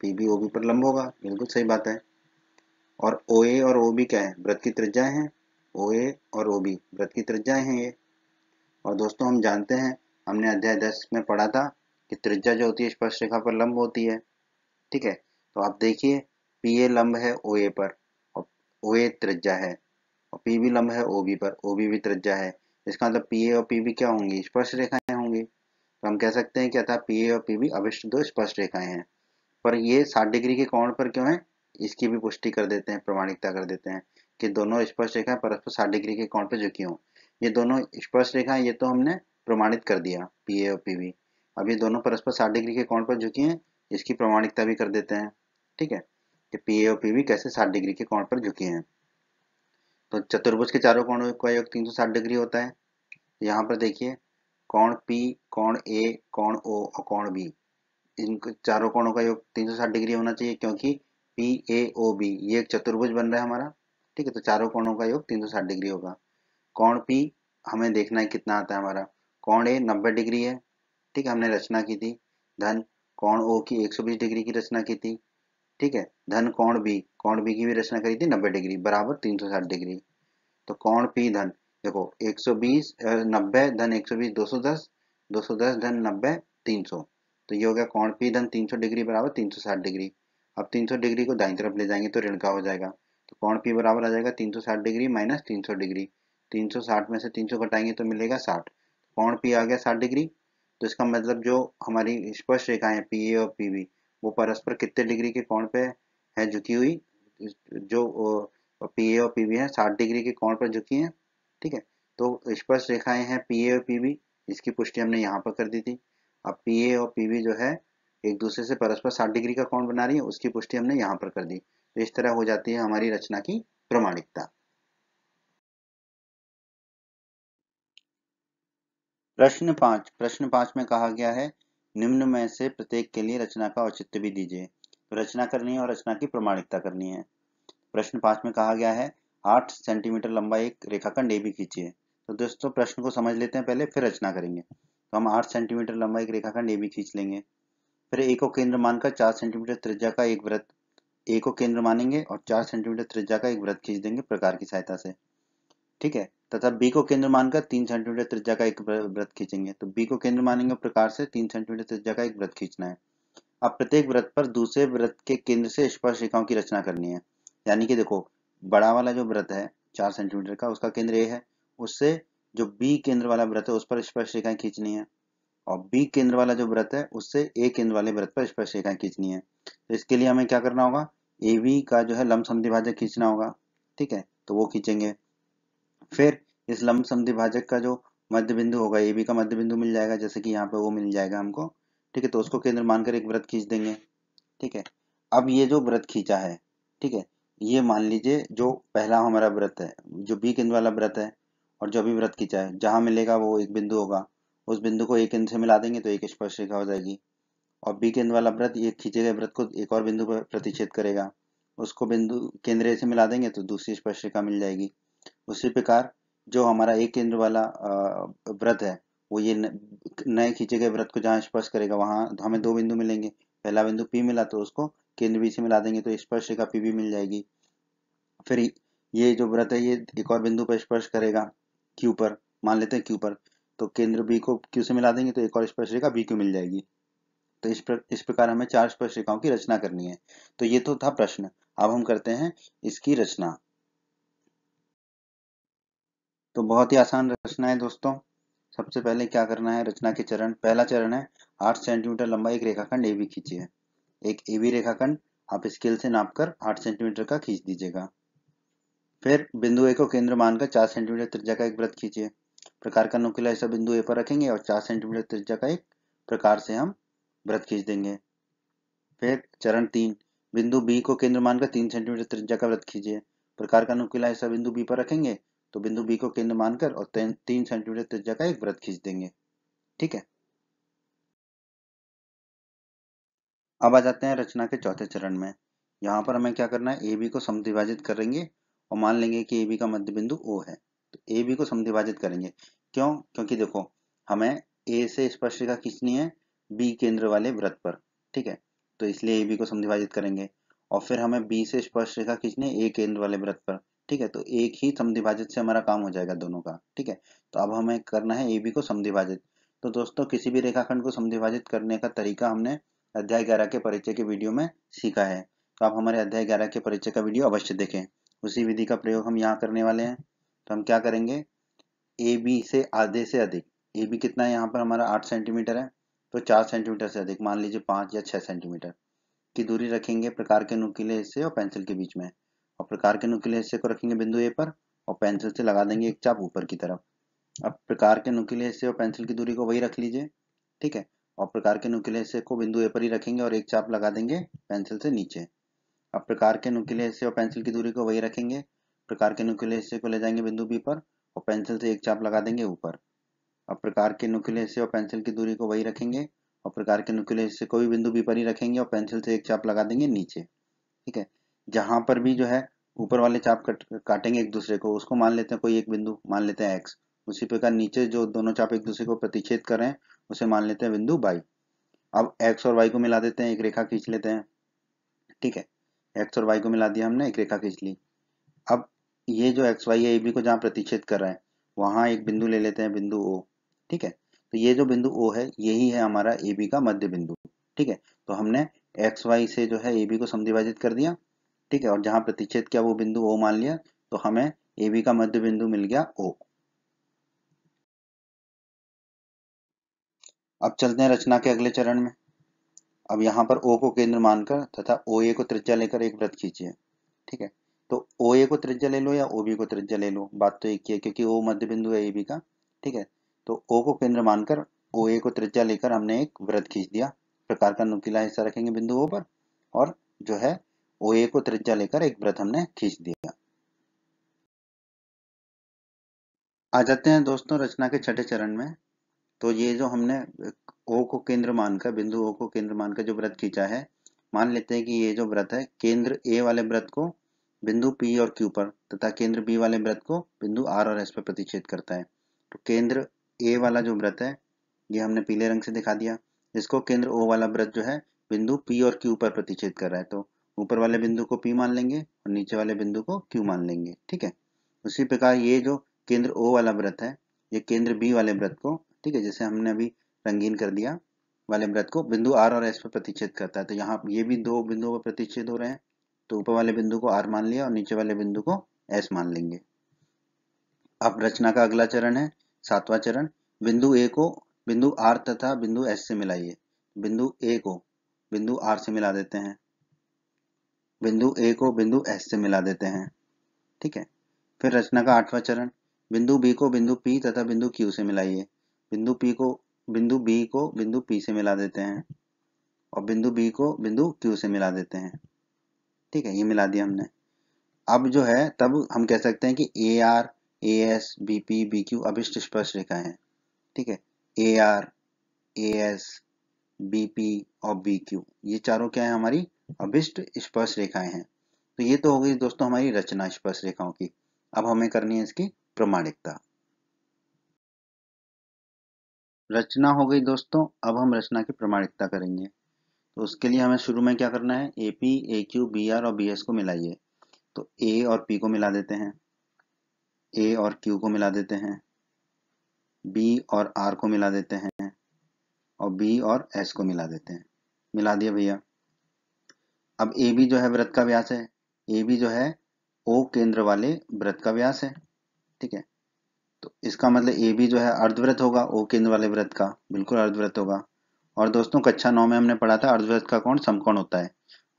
पी बी ओ बी पर लंब होगा बिल्कुल सही बात है और ओ ए और ओ बी क्या है व्रत की त्रिज्याएं हैं ओ ए और ओ बी व्रत की त्रिज्याएं हैं ये और दोस्तों हम जानते हैं हमने अध्याय दस में पढ़ा था कि त्रिज्या जो होती है स्पर्श रेखा पर लंब होती है ठीक है तो आप देखिए पी ए लंब है ओ ए पर और ओ ए त्रिज्या है और पी बी लंब है ओ बी पर ओ बी भी त्रिज्या है इसका मतलब पी ए और पी बी क्या होंगी स्पर्श रेखाएं होंगी तो हम कह सकते हैं कि अतः पी ए और पी बी अविष्ट दो स्पर्श रेखाएं हैं पर ये साठ डिग्री के कोण पर क्यों है इसकी भी पुष्टि कर देते हैं प्रमाणिकता कर देते हैं कि दोनों स्पर्श रेखाएं परस्पर साठ डिग्री के कोण पर झुकी हों ये दोनों स्पर्श रेखाएं ये तो हमने प्रमाणित कर दिया पी ए और पी बी अब ये दोनों परस्पर साठ डिग्री के कोण पर झुकी हैं इसकी प्रमाणिकता भी कर देते हैं ठीक है कि पी ए और पी बी कैसे साठ डिग्री के कोण पर झुकी हैं तो चतुर्भुज के चारों कोणों का योग तीन सौ साठ डिग्री होता है यहाँ पर देखिए कोण पी कोण ए कोण ओ और कोण बी इन चारों कोणों का योग तीन सौ साठ डिग्री होना चाहिए क्योंकि पी ए ओ बी ये एक चतुर्भुज बन रहा है हमारा ठीक है तो चारों कोणों का योग तीन सौ साठ डिग्री होगा कोण पी हमें देखना है कितना आता है हमारा कोण ए नब्बे डिग्री है ठीक है हमने रचना की थी धन कौन ओ की 120 डिग्री की रचना की थी ठीक है धन कौन बी कौन बी की भी रचना करी थी 90 डिग्री बराबर 360 डिग्री तो कौन पी धन देखो 120 90 धन 120 210 210 धन 90 300 तो ये हो गया कौन पी धन 300 डिग्री बराबर 360 डिग्री अब 300 डिग्री को दाई तरफ ले जाएंगे तो ऋण का हो जाएगा तो कौन पी बराबर आ जाएगा तीन डिग्री माइनस डिग्री तीन में से तीन घटाएंगे तो मिलेगा साठ कौन पी आ गया साठ डिग्री तो इसका मतलब जो हमारी स्पर्श रेखाएं पी ए और पी बी वो परस्पर कितने डिग्री के कोण पे है झुकी हुई जो पी ए और पी बी है साठ डिग्री के कोण पर झुकी है ठीक है तो स्पर्श रेखाएं हैं पी ए और पी बी इसकी पुष्टि हमने यहाँ पर कर दी थी अब पी ए और पी बी जो है एक दूसरे से परस्पर साठ डिग्री का कोण बना रही है उसकी पुष्टि हमने यहाँ पर कर दी तो इस तरह हो जाती है हमारी रचना की प्रमाणिकता प्रश्न पांच प्रश्न पांच में कहा गया है निम्न में से प्रत्येक के लिए रचना का औचित्य भी दीजिए तो रचना करनी है और रचना की प्रमाणिकता करनी है प्रश्न पांच में कहा गया है आठ सेंटीमीटर लंबा एक रेखाखंड ए भी खींचिए तो दोस्तों प्रश्न को समझ लेते हैं पहले फिर रचना करेंगे तो हम आठ सेंटीमीटर लंबा एक रेखाखंड ए भी खींच लेंगे फिर ए को केंद्र मानकर चार सेंटीमीटर त्रिज्या का एक व्रत ए को केंद्र मानेंगे और चार सेंटीमीटर त्रिज्या का एक व्रत खींच देंगे प्रकार की सहायता से ठीक है तथा बी को केंद्र मानकर तीन सेंटीमीटर त्रिज्या का एक व्रत खींचेंगे तो बी को केंद्र मानेंगे प्रकार से तीन सेंटीमीटर त्रिज्या का एक व्रत खींचना है अब प्रत्येक व्रत पर दूसरे व्रत के केंद्र से स्पर्श रेखाओं की रचना करनी है यानी कि देखो बड़ा वाला जो व्रत है चार सेंटीमीटर का उसका केंद्र ए है उससे जो बी केंद्र वाला व्रत है उस पर स्पर्श रेखाएं खींचनी है और बी केंद्र वाला जो व्रत है उससे ए केंद्र वाले व्रत पर स्पर्श रेखाएं खींचनी है तो इसके लिए हमें क्या करना होगा ए बी का जो है लंब समद्विभाजक खींचना होगा ठीक है तो वो खींचेंगे फिर इस लंब समिभाजक का जो मध्य बिंदु होगा ए बी का मध्य बिंदु मिल जाएगा जैसे कि यहाँ पे वो मिल जाएगा हमको ठीक है तो उसको केंद्र मानकर एक व्रत खींच देंगे ठीक है अब ये जो व्रत खींचा है ठीक है ये मान लीजिए जो पहला हमारा व्रत है जो बी केंद्र वाला व्रत है और जो भी व्रत खींचा है जहां मिलेगा वो एक बिंदु होगा उस बिंदु को एक केंद्र से मिला देंगे तो एक स्पर्श रेखा हो जाएगी और बी केंद्र वाला व्रत ये खींचे गए व्रत को एक और बिंदु पर प्रतिच्छेद करेगा उसको बिंदु केंद्र से मिला देंगे तो दूसरी स्पर्श रेखा मिल जाएगी उसी प्रकार जो हमारा एक केंद्र वाला व्रत है वो ये नए खींचे गए व्रत को जहाँ स्पर्श करेगा वहां हमें दो बिंदु मिलेंगे पहला बिंदु पी मिला तो उसको केंद्र बी से मिला देंगे तो स्पर्श रेखा पी भी मिल जाएगी फिर ये जो व्रत है ये एक और बिंदु पर स्पर्श करेगा क्यू पर मान लेते हैं क्यू पर तो केंद्र बी को क्यू से मिला देंगे तो एक और स्पर्श रेखा बी क्यू मिल जाएगी तो इस प्र, इस प्रकार हमें चार स्पर्श रेखाओं की रचना करनी है तो ये तो था प्रश्न अब हम करते हैं इसकी रचना तो बहुत ही आसान रचना है दोस्तों सबसे पहले क्या करना है रचना के चरण पहला चरण है आठ सेंटीमीटर लंबा एक रेखाखंड ए बी खींचिए एक ए बी रेखाखंड आप स्केल से नाप कर आठ सेंटीमीटर का खींच दीजिएगा फिर बिंदु ए को केंद्र मानकर चार सेंटीमीटर त्रिज्या का एक व्रत खींचिए प्रकार का नुकीला ऐसा बिंदु ए पर रखेंगे और चार सेंटीमीटर त्रिज्या का एक प्रकार से हम व्रत खींच देंगे फिर चरण तीन बिंदु बी को केंद्र मानकर तीन सेंटीमीटर त्रिज्या का व्रत खींचिए प्रकार का नुकीला ऐसा बिंदु बी पर रखेंगे तो बिंदु बी को केंद्र मानकर और तीन सेंटीमीटर त्रिज्या का एक वृत्त खींच देंगे ठीक है अब आ जाते हैं रचना के चौथे चरण में यहां पर हमें क्या करना है ए बी को समिभाजित करेंगे और मान लेंगे कि ए बी का मध्य बिंदु ओ है तो ए बी को समिभाजित करेंगे क्यों क्योंकि देखो हमें ए से स्पर्श रेखा खींचनी है बी केंद्र वाले व्रत पर ठीक है तो इसलिए ए बी को समिभाजित करेंगे और फिर हमें बी से स्पर्श रेखा खींचनी है ए केंद्र वाले व्रत पर ठीक है तो एक ही समिभाजित से हमारा काम हो जाएगा दोनों का ठीक है तो अब हमें करना है ए बी को समिभाजित तो दोस्तों किसी भी रेखाखंड को समिभाजित करने का तरीका हमने अध्याय ग्यारह के परिचय के वीडियो में सीखा है तो आप हमारे अध्याय ग्यारह के परिचय का वीडियो अवश्य देखें उसी विधि का प्रयोग हम यहाँ करने वाले हैं तो हम क्या करेंगे ए बी से आधे से अधिक ए बी कितना है यहाँ पर हमारा आठ सेंटीमीटर है तो चार सेंटीमीटर से अधिक मान लीजिए पांच या छह सेंटीमीटर की दूरी रखेंगे प्रकार के नुकीले हिस्से और पेंसिल के बीच में और प्रकार के नुकीले हिस्से को रखेंगे बिंदु ए पर और पेंसिल से लगा देंगे एक चाप ऊपर की तरफ अब प्रकार के नुकीले हिस्से और पेंसिल की दूरी को वही रख लीजिए ठीक है और प्रकार के नुकीले हिस्से को बिंदु ए पर ही रखेंगे और एक चाप लगा देंगे पेंसिल से नीचे अब प्रकार के नुकीले हिस्से और पेंसिल की दूरी को वही रखेंगे प्रकार के नुकीले हिस्से को ले जाएंगे बिंदु बी पर और पेंसिल से एक चाप लगा देंगे ऊपर अब प्रकार के नुकीले हिस्से और पेंसिल की दूरी को वही रखेंगे और प्रकार के नुकीले हिस्से को भी बिंदु बी पर ही रखेंगे और पेंसिल से एक चाप लगा देंगे नीचे ठीक है जहां पर भी जो है ऊपर वाले चाप कट काटेंगे एक दूसरे को उसको मान लेते हैं कोई एक बिंदु मान लेते हैं एक्स उसी प्रकार नीचे जो दोनों चाप एक दूसरे को प्रतिच्छेद कर रहे हैं उसे मान लेते हैं बिंदु वाई अब एक्स और वाई को मिला देते हैं एक रेखा खींच लेते हैं ठीक है एक्स और वाई को मिला दिया हमने एक रेखा खींच ली अब ये जो एक्स वाई है ए बी को जहाँ प्रतिच्छेद कर रहे हैं वहां एक बिंदु ले लेते हैं बिंदु ओ ठीक है तो ये जो बिंदु ओ है यही है हमारा ए बी का मध्य बिंदु ठीक है तो हमने एक्स वाई से जो है ए बी को समिभाजित कर दिया ठीक है और जहां प्रतिच्छेद किया वो बिंदु ओ मान लिया तो हमें ए बी का मध्य बिंदु मिल गया ओ अब चलते हैं रचना के अगले चरण में अब यहां पर ओ को केंद्र मानकर तथा ओ ए को त्रिज्या लेकर एक व्रत खींचिए ठीक है तो ओ ए को त्रिज्या ले लो या ओ बी को त्रिज्या ले लो बात तो एक ही है क्योंकि ओ मध्य बिंदु है ए बी का ठीक है तो ओ को केंद्र मानकर ओ ए को त्रिज्या लेकर हमने एक व्रत खींच दिया प्रकार का नुकीला हिस्सा रखेंगे बिंदु ओ पर और जो है ओ ए को त्रिज्या लेकर एक वृत्त हमने खींच दिया आ जाते हैं दोस्तों रचना के छठे चरण में तो ये जो हमने ओ को केंद्र मानकर बिंदु ओ को केंद्र मानकर जो व्रत खींचा है मान लेते हैं कि ये जो व्रत है केंद्र ए वाले व्रत को बिंदु पी और क्यू पर तथा केंद्र बी वाले व्रत को बिंदु आर और एस पर प्रतिच्छेद करता है तो केंद्र ए वाला जो व्रत है ये हमने पीले रंग से दिखा दिया इसको केंद्र ओ वाला व्रत जो है बिंदु पी और क्यू पर प्रतिच्छेद कर रहा है तो ऊपर वाले बिंदु को P मान लेंगे और नीचे वाले बिंदु को Q मान लेंगे ठीक है उसी प्रकार ये जो केंद्र O वाला व्रत है ये केंद्र B वाले व्रत को ठीक है जैसे हमने अभी रंगीन कर दिया वाले व्रत को बिंदु R और S पर प्रतिच्छेद करता है तो यहाँ ये भी दो बिंदुओं पर प्रतिच्छेद हो रहे हैं तो ऊपर वाले बिंदु को आर मान लिया और नीचे वाले बिंदु को एस मान लेंगे अब रचना का अगला चरण है सातवां चरण बिंदु ए को बिंदु आर तथा बिंदु एस से मिलाइए बिंदु ए को बिंदु आर से मिला देते हैं बिंदु ए को बिंदु एस से मिला देते हैं ठीक है फिर रचना का आठवां चरण बिंदु बी को बिंदु पी तथा बिंदु क्यू से मिलाइए बिंदु पी को बिंदु बी को बिंदु पी से मिला देते हैं और बिंदु बी को बिंदु क्यू से मिला देते हैं ठीक है ये मिला दिया हमने अब जो है तब हम कह सकते हैं कि A R A S B P B Q अभिष्ट स्पर्श रेखा है ठीक है A R A S B P और बी क्यू ये चारों क्या है हमारी अभिष्ट स्पर्श रेखाएं हैं तो ये तो हो गई दोस्तों हमारी रचना स्पर्श रेखाओं की अब हमें करनी है इसकी प्रमाणिकता रचना हो गई दोस्तों अब हम रचना की प्रमाणिकता करेंगे तो उसके लिए हमें शुरू में क्या करना है A P A Q B R और बी एस को मिलाइए तो ए और पी को मिला देते हैं ए और क्यू को मिला देते हैं बी और आर को मिला देते हैं और बी और एस को मिला देते हैं मिला दिया भैया अब ए बी जो है व्रत का व्यास है ए बी जो है ओ केंद्र वाले व्रत का व्यास है ठीक है तो इसका मतलब ए बी जो है अर्धव्रत होगा ओ केंद्र वाले व्रत का बिल्कुल अर्धव्रत होगा और दोस्तों कक्षा नौ में हमने पढ़ा था अर्धव्रत का कौन समकोण होता है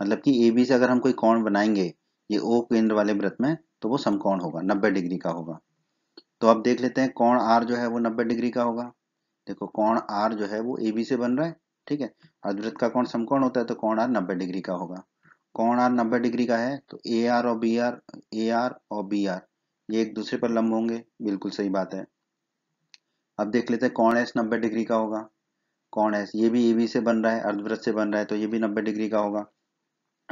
मतलब कि ए बी से अगर हम कोई कौन बनाएंगे ये ओ केंद्र वाले व्रत में तो वो समकोण होगा नब्बे डिग्री का होगा तो अब देख लेते हैं कौन आर जो है वो नब्बे डिग्री का होगा देखो कौन आर जो है वो ए बी से बन रहा है ठीक है अर्धवृत्त का कौन समकोण होता है तो कौन आर नब्बे डिग्री का होगा कौन आर नब्बे डिग्री का है तो ए आर और बी आर ए आर और बी आर ये एक दूसरे पर लंब होंगे बिल्कुल सही बात है अब देख लेते हैं कौन एस नब्बे डिग्री का होगा कौन एस ये भी ए बी से बन रहा है अर्धवृत्त से बन रहा है तो ये भी नब्बे डिग्री का होगा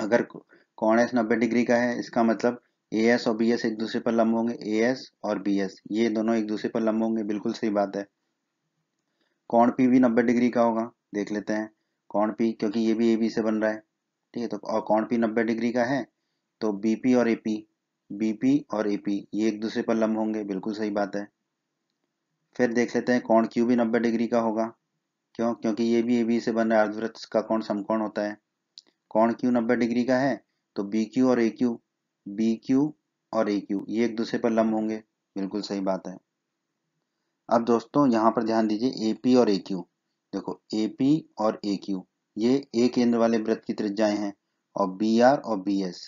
अगर कौन एस नब्बे डिग्री का है इसका मतलब ए एस और बी एस एक दूसरे पर लंब होंगे ए एस और बी एस ये दोनों एक दूसरे पर लंब होंगे बिल्कुल सही बात है कौन पी भी नब्बे डिग्री का होगा देख लेते हैं कौन पी क्योंकि ये भी ए बी से बन रहा है ठीक है तो और कौन पी नब्बे डिग्री का है तो बी पी और ए पी बी पी और ए पी ये एक दूसरे पर लंब होंगे बिल्कुल सही बात है फिर देख लेते हैं कौन क्यू भी नब्बे डिग्री का होगा क्यों क्योंकि ये भी ए बी से बन रहा है अर्धवृत्त का कौन समकोण होता है कौन क्यू नब्बे डिग्री का है तो बी क्यू और ए क्यू बी क्यू और ए क्यू ये एक दूसरे पर लंब होंगे बिल्कुल सही बात है अब दोस्तों यहाँ पर ध्यान दीजिए ए पी और ए क्यू देखो ए पी और ए क्यू ये ए केंद्र वाले वृत्त की त्रिज्याएं हैं और बी आर और बी एस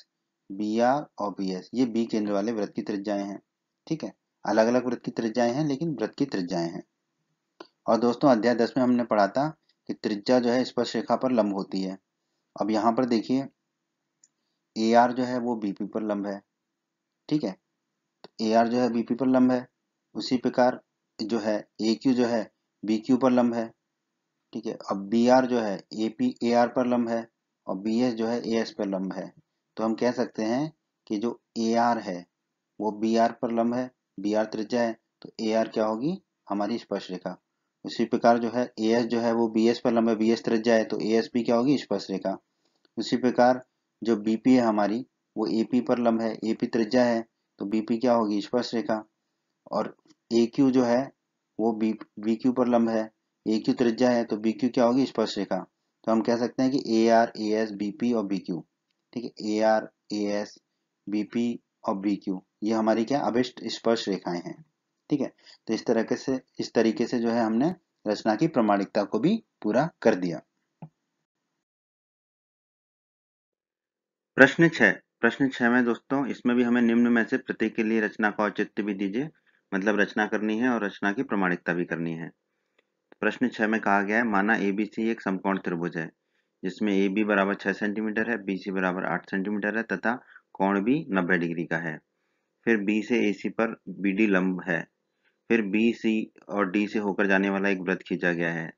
बी आर और बी एस ये बी केंद्र वाले वृत्त की त्रिज्याएं हैं ठीक है अलग अलग वृत्त की त्रिज्याएं हैं लेकिन वृत्त की त्रिज्याएं हैं और दोस्तों अध्याय दस में हमने पढ़ा था कि त्रिज्या जो है स्पर्श रेखा पर लंब होती है अब यहाँ पर देखिए ए आर जो है वो बी पी पर लंब है ठीक है तो ए आर जो है बी पी पर लंब है उसी प्रकार जो है ए क्यू जो है बी क्यू पर लंब है ठीक है अब बी आर जो है ए पी ए आर पर लंब है और बी एस जो है ए एस पर लंब है तो हम कह सकते हैं कि जो ए आर है वो बी आर पर लंब है बी आर त्रिज्या है तो ए आर क्या होगी हमारी स्पर्श रेखा उसी प्रकार जो है ए एस जो है वो बी एस पर लंब है बी एस त्रिज्या है तो ए एस पी क्या होगी स्पर्श रेखा उसी प्रकार जो बी पी है हमारी वो ए पी पर लंब है ए पी त्रिज्या है तो बी पी क्या होगी स्पर्श रेखा और ए क्यू जो है वो बी बी क्यू पर लंब है ए क्यू त्रिज्या है तो बी क्यू क्या होगी स्पर्श रेखा तो हम कह सकते हैं कि A R A S B P और बी क्यू ठीक है A R A S B P और बी क्यू ये हमारी क्या अभिष्ट स्पर्श रेखाएं हैं ठीक है तो इस तरह से इस तरीके से जो है हमने रचना की प्रमाणिकता को भी पूरा कर दिया प्रश्न छह प्रश्न छह में दोस्तों इसमें भी हमें निम्न में से प्रत्येक के लिए रचना का औचित्य भी दीजिए मतलब रचना करनी है और रचना की प्रमाणिकता भी करनी है प्रश्न छह में कहा गया है माना ए बी सी एक समकोण त्रिभुज है जिसमें ए बी बराबर छह सेंटीमीटर है बी सी बराबर आठ सेंटीमीटर है तथा कोण भी नब्बे डिग्री का है फिर बी से ए सी पर बी डी लंब है फिर बी सी और डी से होकर जाने वाला एक व्रत खींचा गया है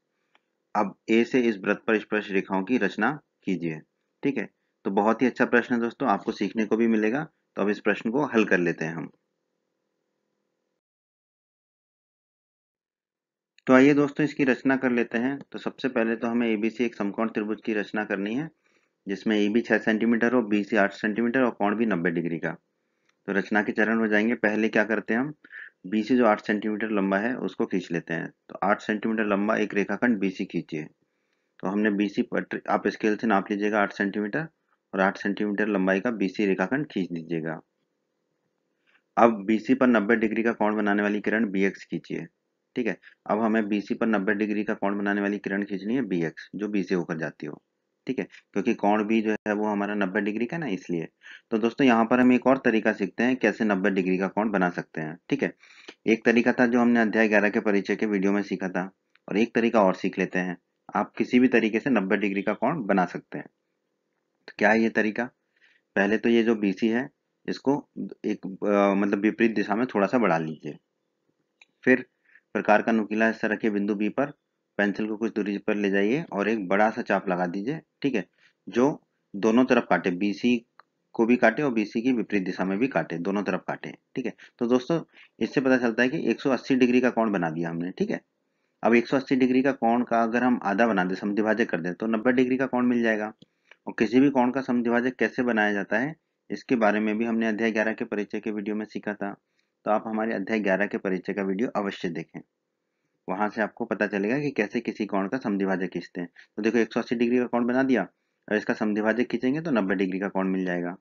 अब ए से इस व्रत पर स्पर्श रेखाओं की रचना कीजिए ठीक है तो बहुत ही अच्छा प्रश्न है दोस्तों आपको सीखने को भी मिलेगा तो अब इस प्रश्न को हल कर लेते हैं हम तो आइए दोस्तों इसकी रचना कर लेते हैं तो सबसे पहले तो हमें एबीसी एक समकोण त्रिभुज की रचना करनी है जिसमें ए बी छः सेंटीमीटर हो बी सी आठ सेंटीमीटर और कोण भी नब्बे डिग्री का तो रचना के चरण हो जाएंगे पहले क्या करते हैं हम बी सी जो आठ सेंटीमीटर लंबा है उसको खींच लेते हैं तो आठ सेंटीमीटर लंबा एक रेखाखंड बी सी खींचिए तो हमने बी सी पटरी आप स्केल से नाप लीजिएगा आठ सेंटीमीटर और आठ सेंटीमीटर लंबाई का बी सी रेखाखंड खींच दीजिएगा अब बी सी पर नब्बे डिग्री का कोण बनाने वाली किरण बी एक्स खींचिए ठीक है अब हमें BC पर 90 डिग्री का कोण बनाने वाली किरण खींचनी है BX जो BC से होकर जाती हो ठीक है क्योंकि कोण भी जो है वो हमारा 90 डिग्री का ना इसलिए तो दोस्तों यहाँ पर हम एक और तरीका सीखते हैं कैसे 90 डिग्री का कोण बना सकते हैं ठीक है एक तरीका था जो हमने अध्याय ग्यारह के परिचय के वीडियो में सीखा था और एक तरीका और सीख लेते हैं आप किसी भी तरीके से नब्बे डिग्री का कौन बना सकते हैं तो क्या है ये तरीका पहले तो ये जो बी है इसको एक मतलब विपरीत दिशा में थोड़ा सा बढ़ा लीजिए फिर प्रकार का नुकीला हिस्सा रखिए बिंदु बी पर पेंसिल को कुछ दूरी पर ले जाइए और एक बड़ा सा चाप लगा दीजिए ठीक है जो दोनों तरफ काटे बी को भी काटे और बीसी की विपरीत दिशा में भी काटे दोनों तरफ काटे ठीक है तो दोस्तों इससे पता चलता है कि 180 डिग्री का कोण बना दिया हमने ठीक है अब 180 डिग्री का कोण का अगर हम आधा बना दें समिभाजक कर दें तो 90 डिग्री का कोण मिल जाएगा और किसी भी कोण का समिभाजक कैसे बनाया जाता है इसके बारे में भी हमने अध्याय ग्यारह के परिचय के वीडियो में सीखा था तो आप हमारे अध्याय ग्यारह के परिचय का वीडियो अवश्य देखें वहाँ से आपको पता चलेगा कि कैसे किसी कोण का समधिभाजक खींचते हैं तो देखो 180 डिग्री का कोण बना दिया और इसका समधिभाजक खींचेंगे तो 90 डिग्री का कोण मिल जाएगा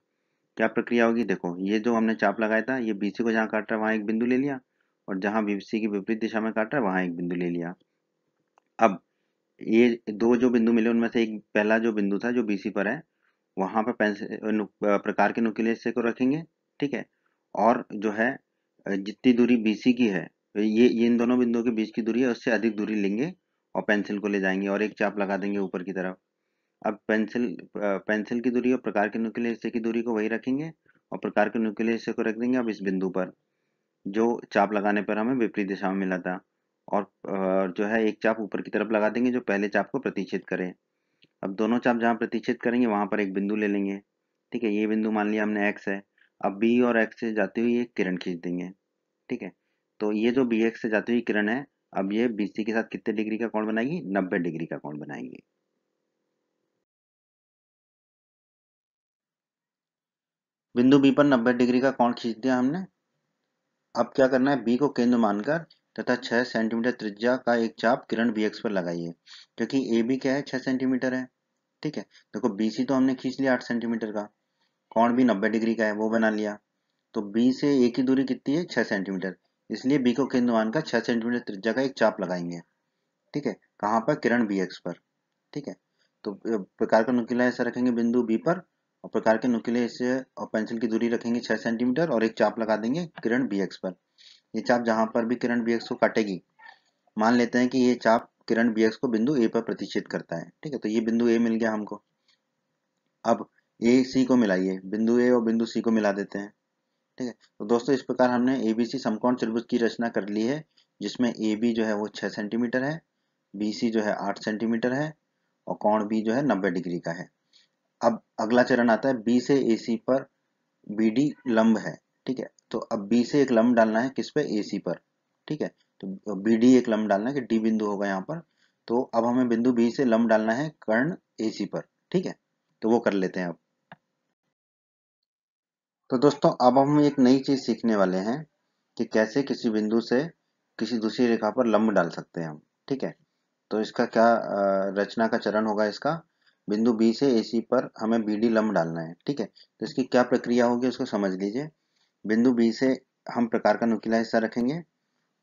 क्या प्रक्रिया होगी देखो ये जो हमने चाप लगाया था ये बी को जहाँ काट रहा है वहाँ एक बिंदु ले लिया और जहाँ बी की विपरीत दिशा में काट रहा है वहाँ एक बिंदु ले लिया अब ये दो जो बिंदु मिले उनमें से एक पहला जो बिंदु था जो बीसी पर है वहाँ पर पेंसिल प्रकार के नुकीले हिस्से को रखेंगे ठीक है और जो है जितनी दूरी सी की है तो ये ये इन दोनों बिंदुओं के बीच की दूरी है उससे अधिक दूरी लेंगे और पेंसिल को ले जाएंगे और एक चाप लगा देंगे ऊपर की तरफ अब पेंसिल पेंसिल की दूरी और प्रकार के नुकीले हिस्से की दूरी को वही रखेंगे और प्रकार के नुकीले हिस्से को रख देंगे अब इस बिंदु पर जो चाप लगाने पर हमें विपरीत दिशा में मिला था और जो है एक चाप ऊपर की तरफ लगा देंगे जो पहले चाप को प्रतिच्छेद करे अब दोनों चाप जहाँ प्रतिच्छेद करेंगे वहाँ पर एक बिंदु ले लेंगे ठीक है ये बिंदु मान लिया हमने एक्स है अब बी और एक्स से जाती हुई ये किरण खींच देंगे ठीक है तो ये जो बी एक्स से जाती हुई किरण है अब ये बी सी के साथ कितने डिग्री का कोण बनाएगी नब्बे डिग्री का कोण बनाएगी बिंदु बी पर नब्बे डिग्री का कोण खींच दिया हमने अब क्या करना है बी को केंद्र मानकर तथा छह सेंटीमीटर त्रिज्या का एक चाप किरण बी एक्स पर लगाइए क्योंकि ए बी क्या है छह सेंटीमीटर है ठीक है देखो बी सी तो हमने खींच लिया आठ सेंटीमीटर का कौन भी 90 डिग्री का है वो बना लिया तो बी से ए की दूरी कितनी है 6 सेंटीमीटर इसलिए बी को केंद्र मान का 6 सेंटीमीटर त्रिज्या का एक चाप लगाएंगे ठीक है कहाँ पर किरण बी एक्स पर ठीक है तो प्रकार का नुकीला ऐसा रखेंगे बिंदु बी पर और प्रकार के नुकीले से और पेंसिल की दूरी रखेंगे छह सेंटीमीटर और एक चाप लगा देंगे किरण बी एक्स पर ये चाप जहां पर भी किरण बी एक्स को काटेगी मान लेते हैं कि ये चाप किरण बी एक्स को बिंदु ए पर प्रतिष्ठित करता है ठीक है तो ये बिंदु ए मिल गया हमको अब ए सी को मिलाइए बिंदु ए और बिंदु सी को मिला देते हैं ठीक है तो दोस्तों इस प्रकार हमने ए बी सी समकोण त्रिभुज की रचना कर ली है जिसमें ए बी जो है वो छह सेंटीमीटर है बी सी जो है आठ सेंटीमीटर है और कोण बी जो है नब्बे डिग्री का है अब अगला चरण आता है बी से ए सी पर बी डी लंब है ठीक है तो अब बी से एक लंब डालना है किस पे ए सी पर ठीक है तो बी डी एक लंब डालना है कि डी बिंदु होगा यहाँ पर तो अब हमें बिंदु बी से लंब डालना है कर्ण ए सी पर ठीक है तो वो कर लेते हैं अब तो दोस्तों अब हम एक नई चीज़ सीखने वाले हैं कि कैसे किसी बिंदु से किसी दूसरी रेखा पर लंब डाल सकते हैं हम ठीक है तो इसका क्या रचना का चरण होगा इसका बिंदु बी से ए सी पर हमें बी डी लंब डालना है ठीक है तो इसकी क्या प्रक्रिया होगी उसको समझ लीजिए बिंदु बी से हम प्रकार का नुकीला हिस्सा रखेंगे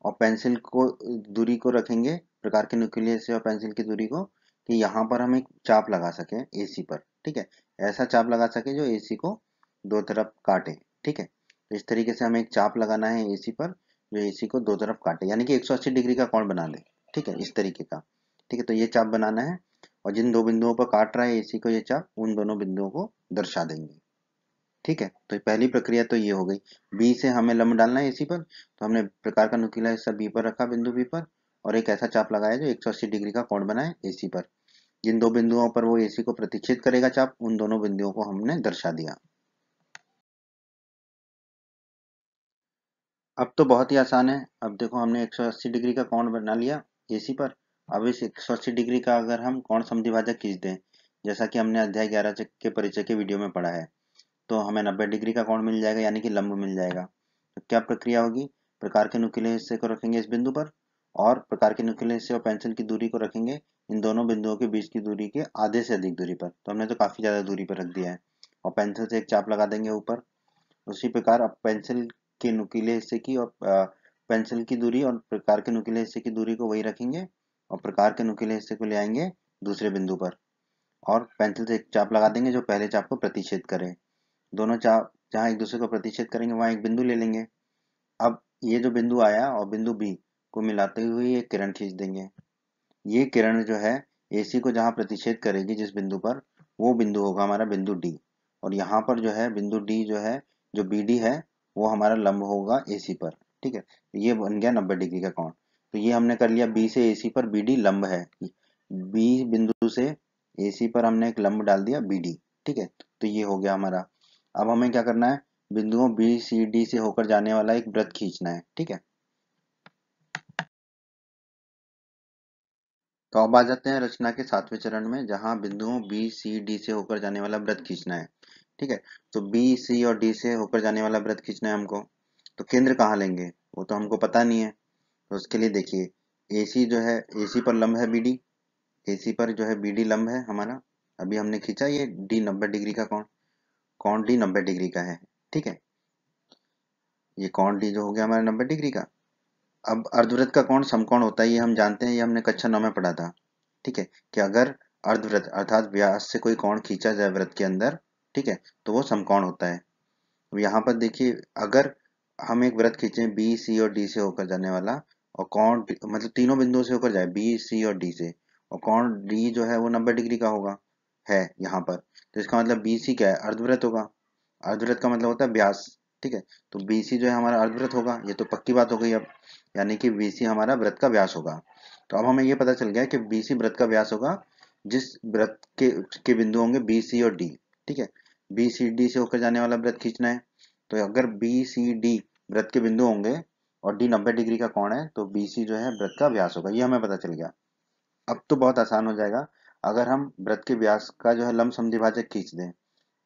और पेंसिल को दूरी को रखेंगे प्रकार के नुकीले हिस्से और पेंसिल की दूरी को कि यहाँ पर हम एक चाप लगा सके ए पर ठीक है ऐसा चाप लगा सके जो ए को दो तरफ काटे ठीक है तो इस तरीके से हमें एक चाप लगाना है एसी पर जो एसी को दो तरफ काटे यानी कि 180 डिग्री का कोण बना ले ठीक है इस तरीके का ठीक है तो ये चाप बनाना है और जिन दो बिंदुओं पर काट रहा है एसी को ये चाप उन दोनों बिंदुओं को दर्शा देंगे ठीक है तो पहली प्रक्रिया तो ये हो गई बी से हमें लंब डालना है एसी पर तो हमने प्रकार का नुकीला हिस्सा बी पर रखा बिंदु बी पर और एक ऐसा चाप लगाया जो 180 डिग्री का कोण बनाए एसी पर जिन दो बिंदुओं पर वो एसी को प्रतीक्षित करेगा चाप उन दोनों बिंदुओं को हमने दर्शा दिया अब तो बहुत ही आसान है अब देखो हमने 180 डिग्री का कोण बना लिया एसी पर अब इस 180 डिग्री का अगर हम कोण समधिभाजक खींच दें जैसा कि हमने अध्याय ग्यारह के परिचय के वीडियो में पढ़ा है तो हमें नब्बे डिग्री का कोण मिल जाएगा यानी कि लंब मिल जाएगा तो क्या प्रक्रिया होगी प्रकार के नुकीले हिस्से को रखेंगे इस बिंदु पर और प्रकार के नुकीले हिस्से और पेंसिल की दूरी को रखेंगे इन दोनों बिंदुओं के बीच की दूरी के आधे से अधिक दूरी पर तो हमने तो काफ़ी ज़्यादा दूरी पर रख दिया है और पेंसिल से एक चाप लगा देंगे ऊपर उसी प्रकार अब पेंसिल के नुकीले हिस्से की और पेंसिल की दूरी और प्रकार के नुकीले हिस्से की दूरी को वही रखेंगे और प्रकार के नुकीले हिस्से को ले आएंगे दूसरे बिंदु पर और पेंसिल से एक चाप लगा देंगे जो पहले चाप को प्रतिच्छेद करे दोनों चाप जहाँ एक दूसरे को प्रतिच्छेद करेंगे वहाँ एक बिंदु ले लेंगे अब ये जो बिंदु आया और बिंदु बी को मिलाते हुए ये किरण खींच देंगे ये किरण जो है ए को जहाँ प्रतिच्छेद करेगी जिस बिंदु पर वो बिंदु होगा हमारा बिंदु डी और यहाँ पर जो है बिंदु डी जो है जो बी डी है वो हमारा लंब होगा ए सी पर ठीक है ये बन गया नब्बे डिग्री का कोण तो ये हमने कर लिया बी से ए सी पर बी डी लंब है बी बिंदु से ए सी पर हमने एक लंब डाल दिया बी डी ठीक है तो ये हो गया हमारा अब हमें क्या करना है बिंदुओं बी सी डी से होकर जाने वाला एक व्रत खींचना है ठीक है तो अब आ जाते हैं रचना के सातवें चरण में जहां बिंदुओं बी सी डी से होकर जाने वाला व्रत खींचना है ठीक है तो बी सी और डी से होकर जाने वाला व्रत खींचना है हमको तो केंद्र कहाँ लेंगे वो तो हमको पता नहीं है तो उसके लिए देखिए ए सी जो है ए सी पर लंब है बी डी ए सी पर जो है बी डी लंब है हमारा अभी हमने खींचा ये डी नब्बे डिग्री का कौन कौन डी नब्बे डिग्री का है ठीक है ये कौन डी जो हो गया हमारा नब्बे डिग्री का अब अर्धव्रत का कौन समकोण होता है ये हम जानते हैं ये हमने कक्षा नौ में पढ़ा था ठीक है कि अगर अर्धव्रत अर्थात व्यास से कोई कौन खींचा जाए व्रत के अंदर ठीक है तो वो समकोण होता है अब यहाँ पर देखिए अगर हम एक व्रत खींचे बी सी और डी से होकर जाने वाला और कौन मतलब तीनों बिंदुओं से होकर जाए बी सी और डी से और कौन डी जो है वो नब्बे डिग्री का होगा है यहाँ पर तो इसका मतलब बी सी क्या है अर्धव्रत होगा अर्धव्रत का मतलब होता है व्यास ठीक है तो बी सी जो है हमारा अर्धव्रत होगा ये तो पक्की बात हो गई अब यानी कि बी सी हमारा व्रत का व्यास होगा तो अब हमें ये पता चल गया कि बी सी व्रत का व्यास होगा जिस व्रत के के बिंदु होंगे बी सी और डी ठीक है बी सी डी से होकर जाने वाला व्रत खींचना है तो अगर बी सी डी व्रत के बिंदु होंगे और डी नब्बे डिग्री का कौन है तो बी सी जो है व्रत का व्यास होगा ये हमें पता चल गया अब तो बहुत आसान हो जाएगा अगर हम व्रत के व्यास का जो है लंब समिभाजक खींच दें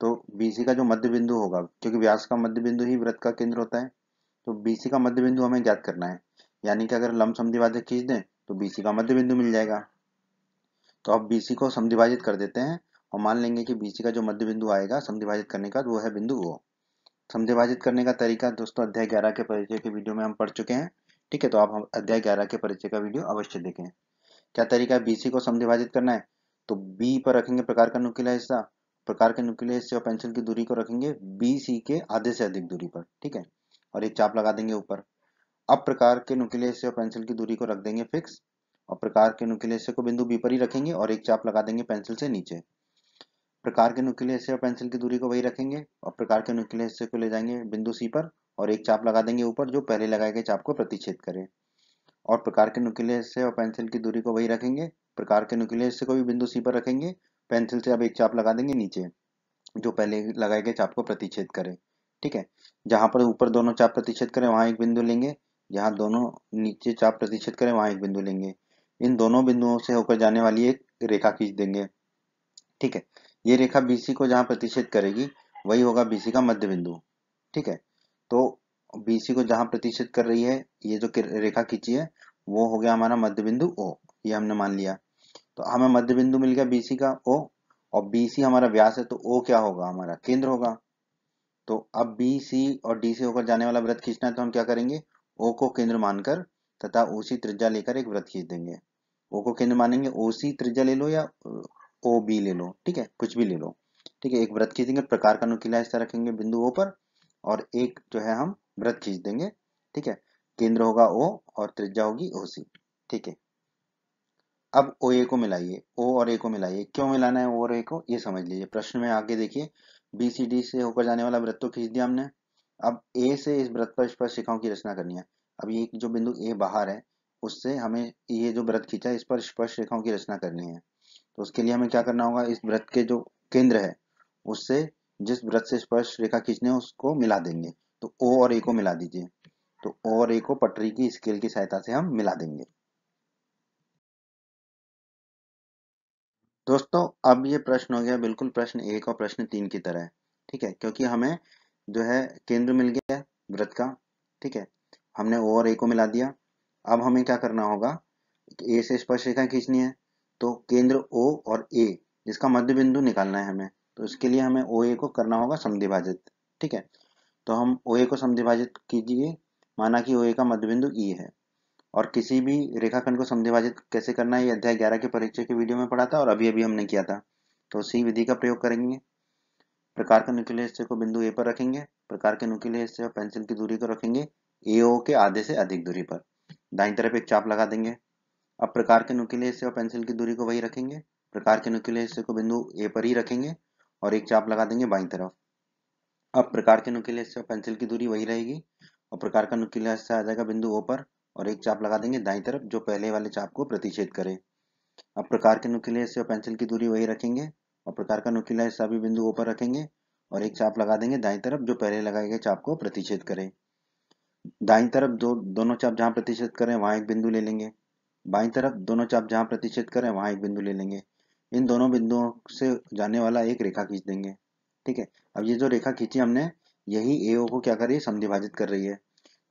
तो बी सी का जो मध्य बिंदु होगा क्योंकि व्यास का मध्य बिंदु ही व्रत का केंद्र होता है तो बी सी का मध्य बिंदु हमें ज्ञात करना है यानी कि अगर लंब समिभाजक खींच दें तो बी सी का मध्य बिंदु मिल जाएगा तो अब बी सी को समिभाजित कर देते हैं और मान लेंगे कि बीसी का जो मध्य बिंदु आएगा समिभाजित करने का वो है बिंदु ओ समिभाजित करने का तरीका दोस्तों अध्याय ग्यारह के परिचय के वीडियो में हम पढ़ चुके हैं ठीक है तो आप हम अध्याय ग्यारह के परिचय का वीडियो अवश्य देखें क्या तरीका है बीसी को समिभाजित करना है तो बी पर रखेंगे प्रकार का नुकीला हिस्सा प्रकार के नुकीले हिस्से और पेंसिल की दूरी को रखेंगे बी सी के आधे से अधिक दूरी पर ठीक है और एक चाप लगा देंगे ऊपर अब प्रकार के नुकीले हिस्से और पेंसिल की दूरी को रख देंगे फिक्स और प्रकार के नुकीले हिस्से को बिंदु बी पर ही रखेंगे और एक चाप लगा देंगे पेंसिल से नीचे प्रकार के न्यूक्लियस हिस्से और पेंसिल की दूरी को वही रखेंगे और प्रकार के न्यूक्लियस हिस्से को ले जाएंगे बिंदु सी पर और एक चाप लगा देंगे ऊपर जो पहले लगाए गए चाप को प्रतिच्छेद करे और प्रकार के न्यूक्लियस हिस्से और पेंसिल की दूरी को वही रखेंगे प्रकार के न्यूक्लियस हिस्से को भी बिंदु सी पर रखेंगे पेंसिल से अब एक चाप लगा देंगे नीचे जो पहले लगाए गए चाप को प्रतिच्छेद करे ठीक है जहां पर ऊपर दोनों चाप प्रतिच्छेद करें वहां एक बिंदु लेंगे जहां दोनों नीचे चाप प्रतिच्छेद करें वहां एक बिंदु लेंगे इन दोनों बिंदुओं से होकर जाने वाली एक रेखा खींच देंगे ठीक है ये रेखा बीसी को जहां प्रतिशत करेगी वही होगा बीसी का मध्य बिंदु ठीक है तो बीसी को जहां प्रतिशत कर रही है ये जो रेखा खींची है वो हो गया हमारा मध्य बिंदु ओ ये हमने मान लिया तो हमें मध्य बिंदु मिल गया बीसी का ओ और BC हमारा व्यास है तो ओ क्या होगा हमारा केंद्र होगा तो अब BC और DC होकर जाने वाला व्रत खींचना है तो हम क्या करेंगे ओ को केंद्र मानकर तथा ओसी त्रिज्या लेकर एक व्रत खींच देंगे ओ को केंद्र मानेंगे ओसी त्रिज्या ले लो या ओ बी ले लो ठीक है कुछ भी ले लो ठीक है एक व्रत खींच देंगे प्रकार का नुकीला हिस्सा रखेंगे बिंदु ओ पर और एक जो है हम व्रत खींच देंगे ठीक है केंद्र होगा ओ और त्रिज्या होगी ओ सी ठीक है अब ओ ए को मिलाइए ओ और ए को मिलाइए क्यों मिलाना है ओ और ए को ये समझ लीजिए प्रश्न में आगे देखिए बी सी डी से होकर जाने वाला व्रत तो खींच दिया हमने अब ए से इस व्रत पर स्पर्श रेखाओं की रचना करनी है अब ये जो बिंदु ए बाहर है उससे हमें ये जो व्रत खींचा है इस पर स्पर्श रेखाओं की रचना करनी है तो उसके लिए हमें क्या करना होगा इस व्रत के जो केंद्र है उससे जिस व्रत से स्पर्श रेखा खींचने उसको मिला देंगे तो ओ और ए को मिला दीजिए तो ओ और ए को पटरी की स्केल की सहायता से हम मिला देंगे दोस्तों अब ये प्रश्न हो गया बिल्कुल प्रश्न एक और प्रश्न तीन की तरह ठीक है क्योंकि हमें जो है केंद्र मिल गया व्रत का ठीक है हमने ओ और ए को मिला दिया अब हमें क्या करना होगा ए से स्पर्श रेखा खींचनी है तो केंद्र ओ और ए जिसका मध्य बिंदु निकालना है हमें तो इसके लिए हमें ओ ए को करना होगा समिभाजित ठीक है तो हम ओ ए को समिभाजित कीजिए माना कि ओ ए का मध्य बिंदु ई e है और किसी भी रेखाखंड को समिभाजित कैसे करना है ये अध्याय ग्यारह के परीक्षा के वीडियो में पढ़ा था और अभी अभी हमने किया था तो उसी विधि का प्रयोग करेंगे प्रकार के नुकीले हिस्से को बिंदु ए पर रखेंगे प्रकार के नुकीले हिस्से और पेंसिल की दूरी को रखेंगे ए ओ के आधे से अधिक दूरी पर दाई तरफ एक चाप लगा देंगे अब प्रकार के नुकीले हिस्से और पेंसिल की दूरी को वही रखेंगे प्रकार के नुकीले हिस्से को बिंदु ए पर ही रखेंगे और एक चाप लगा देंगे बाई तरफ अब प्रकार के नुकीले हिस्से और पेंसिल की दूरी वही रहेगी और प्रकार का नुकीला हिस्सा आ जाएगा बिंदु ओ पर और एक चाप लगा देंगे दाई तरफ जो पहले वाले चाप को प्रतिच्छेद करे अब प्रकार के नुकीले हिस्से और पेंसिल की दूरी वही रखेंगे और प्रकार का नुकीला हिस्सा भी बिंदु ओ पर रखेंगे और एक चाप लगा देंगे दाई तरफ जो पहले लगाए गए चाप को प्रतिच्छेद करे दाई तरफ दो दोनों चाप जहां प्रतिच्छेद करें वहां एक बिंदु ले लेंगे बाई तरफ दोनों चाप जहाँ प्रतिच्छेद करें वहाँ एक बिंदु ले लेंगे इन दोनों बिंदुओं से जाने वाला एक रेखा खींच देंगे ठीक है अब ये जो रेखा खींची हमने यही ए को क्या कर रही है समिभाजित कर रही है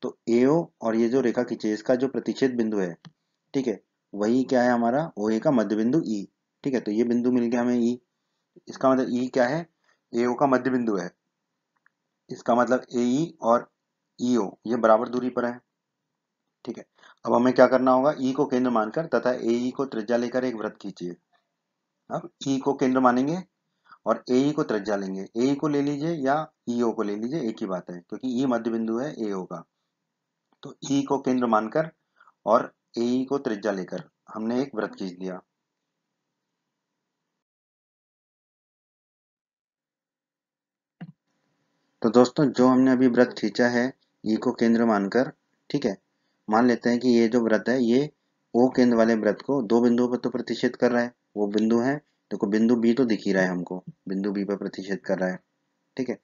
तो ए और ये जो रेखा खींची इसका जो प्रतिच्छेद बिंदु है ठीक है वही क्या है हमारा ओ ए का मध्य बिंदु ई e। ठीक है तो ये बिंदु मिल गया हमें ई e। इसका मतलब ई e क्या है ए का मध्य बिंदु है इसका मतलब ए और ईओ ये बराबर दूरी पर है ठीक है अब हमें क्या करना होगा ई e को केंद्र मानकर तथा ए e को त्रिज्या लेकर एक व्रत खींचिए अब ई e को केंद्र मानेंगे और ए e को त्रिज्या लेंगे ए e को ले लीजिए या ई e को ले लीजिए एक ही बात है क्योंकि ई e मध्य बिंदु है ए ओ का तो ई को केंद्र मानकर और ए e को त्रिज्या लेकर हमने एक व्रत खींच दिया तो दोस्तों जो हमने अभी व्रत खींचा है ई को केंद्र मानकर ठीक है मान लेते हैं कि ये जो व्रत है ये ओ केंद्र वाले व्रत को दो बिंदुओं पर तो प्रतिषेध कर रहा है वो बिंदु है देखो बिंदु बी तो दिख ही रहा है हमको बिंदु बी पर प्रतिषेध कर रहा है ठीक है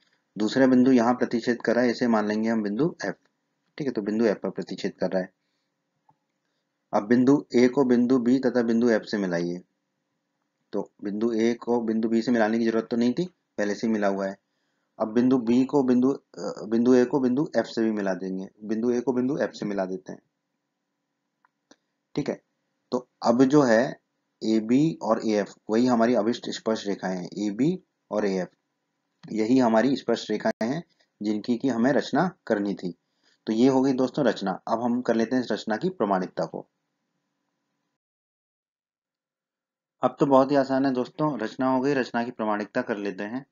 दूसरा बिंदु यहाँ प्रतिषेध कर रहा है इसे मान लेंगे हम बिंदु एफ ठीक है तो बिंदु एफ पर प्रतिष्ठित कर रहा है अब बिंदु ए को बिंदु बी तथा बिंदु एफ से मिलाइए तो बिंदु ए को बिंदु बी से मिलाने की जरूरत तो नहीं थी पहले से मिला हुआ है अब बिंदु बी को बिंदु बिंदु ए को बिंदु एफ से भी मिला देंगे बिंदु ए को बिंदु एफ से मिला देते हैं ठीक है तो अब जो है ए बी और ए एफ वही हमारी अविष्ट स्पर्श रेखाएं हैं ए बी और ए एफ यही हमारी स्पर्श रेखाएं हैं जिनकी की हमें रचना करनी थी तो ये हो गई दोस्तों रचना अब हम कर लेते हैं इस रचना की प्रमाणिकता को अब तो बहुत ही आसान है दोस्तों रचना हो गई रचना की प्रमाणिकता कर लेते हैं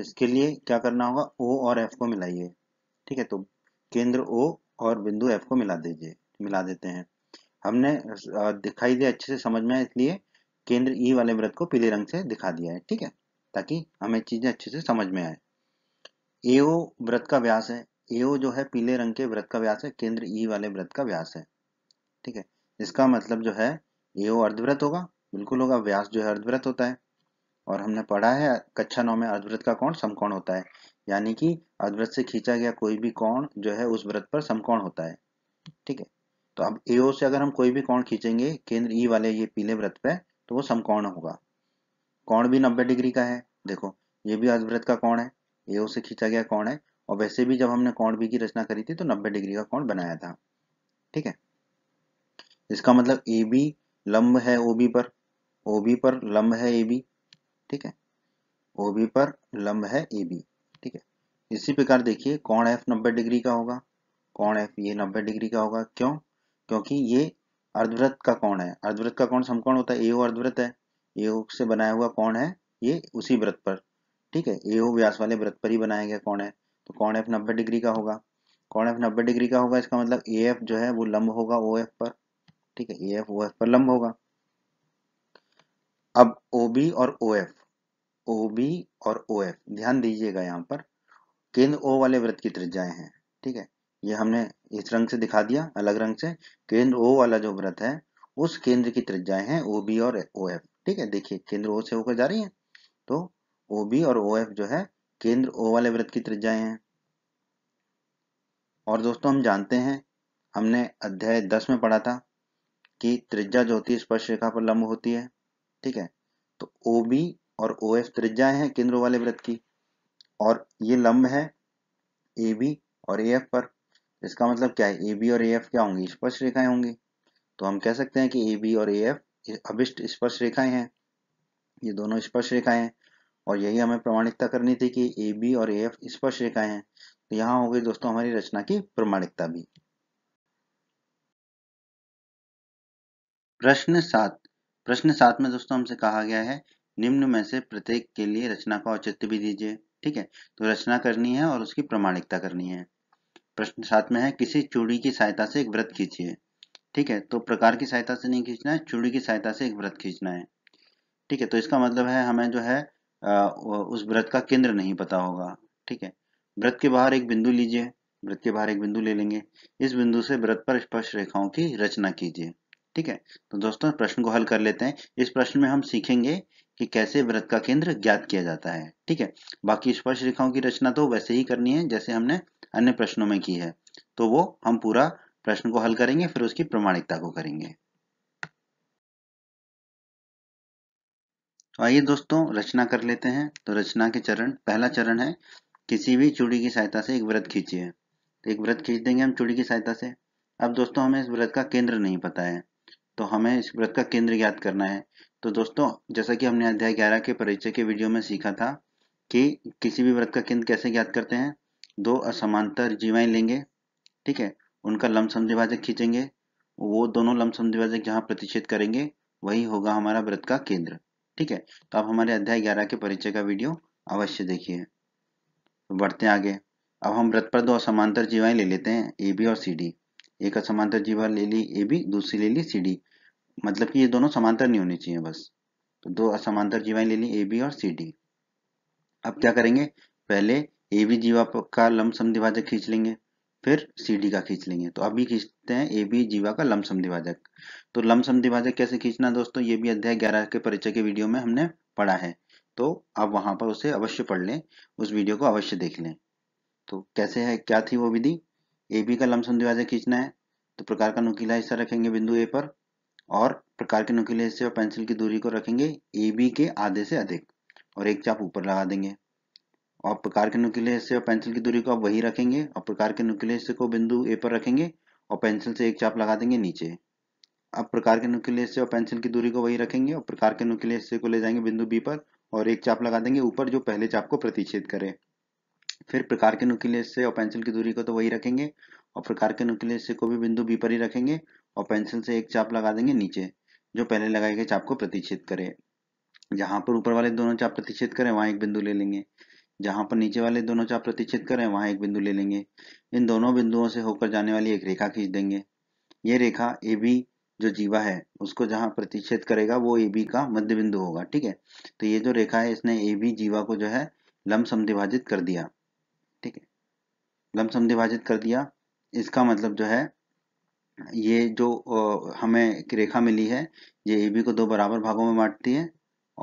इसके लिए क्या करना होगा ओ और एफ को मिलाइए ठीक है तो केंद्र ओ और बिंदु एफ को मिला दीजिए मिला देते हैं हमने दिखाई दिया अच्छे से समझ में आए इसलिए केंद्र ई e वाले व्रत को पीले रंग से दिखा दिया है ठीक है ताकि हमें चीज़ें अच्छे से समझ में आए एओ व्रत का व्यास है एओ जो है पीले रंग के व्रत का व्यास है केंद्र ई e वाले व्रत का व्यास है ठीक है इसका मतलब जो है एओ अर्धव्रत होगा बिल्कुल होगा व्यास जो है अर्धव्रत होता है और हमने पढ़ा है कक्षा नौ में अर्धवृत्त का कोण समकोण होता है यानी कि अर्धवृत्त से खींचा गया कोई भी कोण जो है उस वृत्त पर समकोण होता है ठीक है तो अब एओ से अगर हम कोई भी कोण खींचेंगे केंद्र ई वाले ये पीले व्रत पे तो वो समकोण होगा कोण भी नब्बे डिग्री का है देखो ये भी अर्धवृत्त का कोण है एओ से खींचा गया कोण है और वैसे भी जब हमने कोण बी की रचना करी थी तो नब्बे डिग्री का कोण बनाया था ठीक है इसका मतलब ए बी लंब है ओ बी पर ओबी पर लंब है ए बी ठीक है ओ बी पर लंब है ए बी ठीक है इसी प्रकार देखिए कौन एफ नब्बे डिग्री का होगा कौन एफ ये नब्बे डिग्री का होगा क्यों क्योंकि ये अर्धव्रत का कौन है अर्धव्रत का कौन समकोण होता है ए ओ अर्धव्रत है ए से बनाया हुआ कौन है ये उसी व्रत पर ठीक है ए ओ व्यास वाले व्रत पर ही बनाया गया कौन है तो कौन एफ नब्बे डिग्री का होगा कौन एफ नब्बे डिग्री का होगा इसका मतलब ए एफ जो है वो लंब होगा ओ एफ पर ठीक है ए एफ ओ एफ पर लंब होगा अब ओ बी और ओ एफ ओ बी और ओ एफ ध्यान दीजिएगा यहाँ पर केंद्र ओ वाले वृत्त की त्रिज्याएं हैं ठीक है ये हमने इस रंग से दिखा दिया अलग रंग से केंद्र ओ वाला जो व्रत है उस केंद्र की त्रिज्याएं हैं ओ बी और ओ एफ ठीक है देखिए केंद्र ओ से होकर जा रही है तो ओ बी और ओ एफ जो है केंद्र ओ वाले वृत्त की त्रिज्याएं हैं और दोस्तों हम जानते हैं हमने अध्याय दस में पढ़ा था कि त्रिज्या जो होती है स्पर्श रेखा पर लंब होती है ठीक है तो ओ बी और ओ एफ त्रिज्याएं हैं केंद्रों वाले वृत्त की और ये लंब है ए बी और ए एफ पर इसका मतलब क्या है ए बी और ए एफ क्या होंगी स्पर्श रेखाएं होंगी तो हम कह सकते हैं कि ए बी और ए एफ अभिष्ट स्पर्श रेखाएं हैं ये दोनों स्पर्श रेखाएं हैं और यही हमें प्रमाणिकता करनी थी कि ए बी और ए एफ स्पर्श रेखाएं हैं तो यहाँ हो गई दोस्तों हमारी रचना की प्रमाणिकता भी प्रश्न सात प्रश्न सात में दोस्तों हमसे कहा गया है निम्न में से प्रत्येक के लिए रचना का औचित्य भी दीजिए ठीक है तो रचना करनी है और उसकी प्रमाणिकता करनी है प्रश्न सात में है किसी चूड़ी की सहायता से एक व्रत खींचिए ठीक है तो प्रकार की सहायता से नहीं खींचना है चूड़ी की सहायता से एक व्रत खींचना है ठीक है तो इसका मतलब है हमें जो है उस व्रत का केंद्र नहीं पता होगा ठीक है व्रत के बाहर एक बिंदु लीजिए व्रत के बाहर एक बिंदु ले लेंगे इस बिंदु से व्रत पर स्पर्श रेखाओं की रचना कीजिए ठीक है तो दोस्तों प्रश्न को हल कर लेते हैं इस प्रश्न में हम सीखेंगे कि कैसे व्रत का केंद्र ज्ञात किया जाता है ठीक है बाकी स्पर्श रेखाओं की रचना तो वैसे ही करनी है जैसे हमने अन्य प्रश्नों में की है तो वो हम पूरा प्रश्न को हल करेंगे फिर उसकी प्रमाणिकता को करेंगे तो आइए दोस्तों रचना कर लेते हैं तो रचना के चरण पहला चरण है किसी भी चूड़ी की सहायता से एक व्रत खींचिए तो एक व्रत खींच देंगे हम चूड़ी की सहायता से अब दोस्तों हमें इस व्रत का केंद्र नहीं पता है तो हमें इस व्रत का केंद्र ज्ञात करना है तो दोस्तों जैसा कि हमने अध्याय ग्यारह के परिचय के वीडियो में सीखा था कि किसी भी व्रत का केंद्र कैसे ज्ञात करते हैं दो असमांतर जीवाएं लेंगे ठीक है उनका लमसम द्विभाजक खींचेंगे वो दोनों लमसम द्विभाजक जहाँ प्रतिष्ठित करेंगे वही होगा हमारा व्रत का केंद्र ठीक है तो आप हमारे अध्याय ग्यारह के परिचय का वीडियो अवश्य देखिए बढ़ते आगे अब हम व्रत पर दो असमांतर जीवाएं ले लेते हैं ए बी और सी डी एक समांतर जीवा ले ली ए बी दूसरी ले ली सी डी मतलब कि ये दोनों समांतर नहीं होनी चाहिए बस तो दो असमांतर जीवाएं ले ली ए बी और सी डी अब क्या करेंगे पहले ए बी जीवा का लमसम दिवाजक खींच लेंगे फिर सी डी का खींच लेंगे तो अभी खींचते हैं ए बी जीवा का लमसम दिवाजक तो लमसम दिवाजक कैसे खींचना दोस्तों ये भी अध्याय ग्यारह के परिचय के वीडियो में हमने पढ़ा है तो आप वहां पर उसे अवश्य पढ़ लें उस वीडियो को अवश्य देख लें तो कैसे है क्या थी वो विधि ए बी का लमसम द्विभाजक खींचना है तो प्रकार का नुकीला हिस्सा रखेंगे बिंदु ए पर और प्रकार के नुकीले हिस्से और पेंसिल की दूरी को रखेंगे ए बी के आधे से अधिक और एक चाप ऊपर लगा देंगे और प्रकार के नुकीले हिस्से और पेंसिल की दूरी को आप वही रखेंगे और प्रकार के नुकीले हिस्से को बिंदु ए पर रखेंगे और पेंसिल से एक चाप लगा देंगे नीचे अब प्रकार के नुकीले हिस्से और पेंसिल की दूरी को वही रखेंगे और प्रकार के नुकीले हिस्से को ले जाएंगे बिंदु बी पर और एक चाप लगा देंगे ऊपर जो पहले चाप को प्रतिच्छेद करे फिर प्रकार के नुक्लियस से और पेंसिल की दूरी को तो वही रखेंगे और प्रकार के नुक्लियस से को भी बिंदु बी पर ही रखेंगे और पेंसिल से एक चाप लगा देंगे नीचे जो पहले लगाए गए चाप को प्रतिच्छेद करे जहां पर ऊपर वाले दोनों चाप प्रतिच्छेद करें वहां एक बिंदु ले लेंगे जहां पर नीचे वाले दोनों चाप प्रतिच्छेद करें वहां एक बिंदु ले लेंगे इन दोनों बिंदुओं से होकर जाने वाली एक रेखा खींच देंगे ये रेखा ए बी जो जीवा है उसको जहां प्रतिच्छेद करेगा वो ए बी का मध्य बिंदु होगा ठीक है तो ये जो रेखा है इसने ए बी जीवा को जो है लम समिभाजित कर दिया लमसम विभाजित कर दिया इसका मतलब जो है ये जो हमें रेखा मिली है ये ए बी को दो बराबर भागों में बांटती है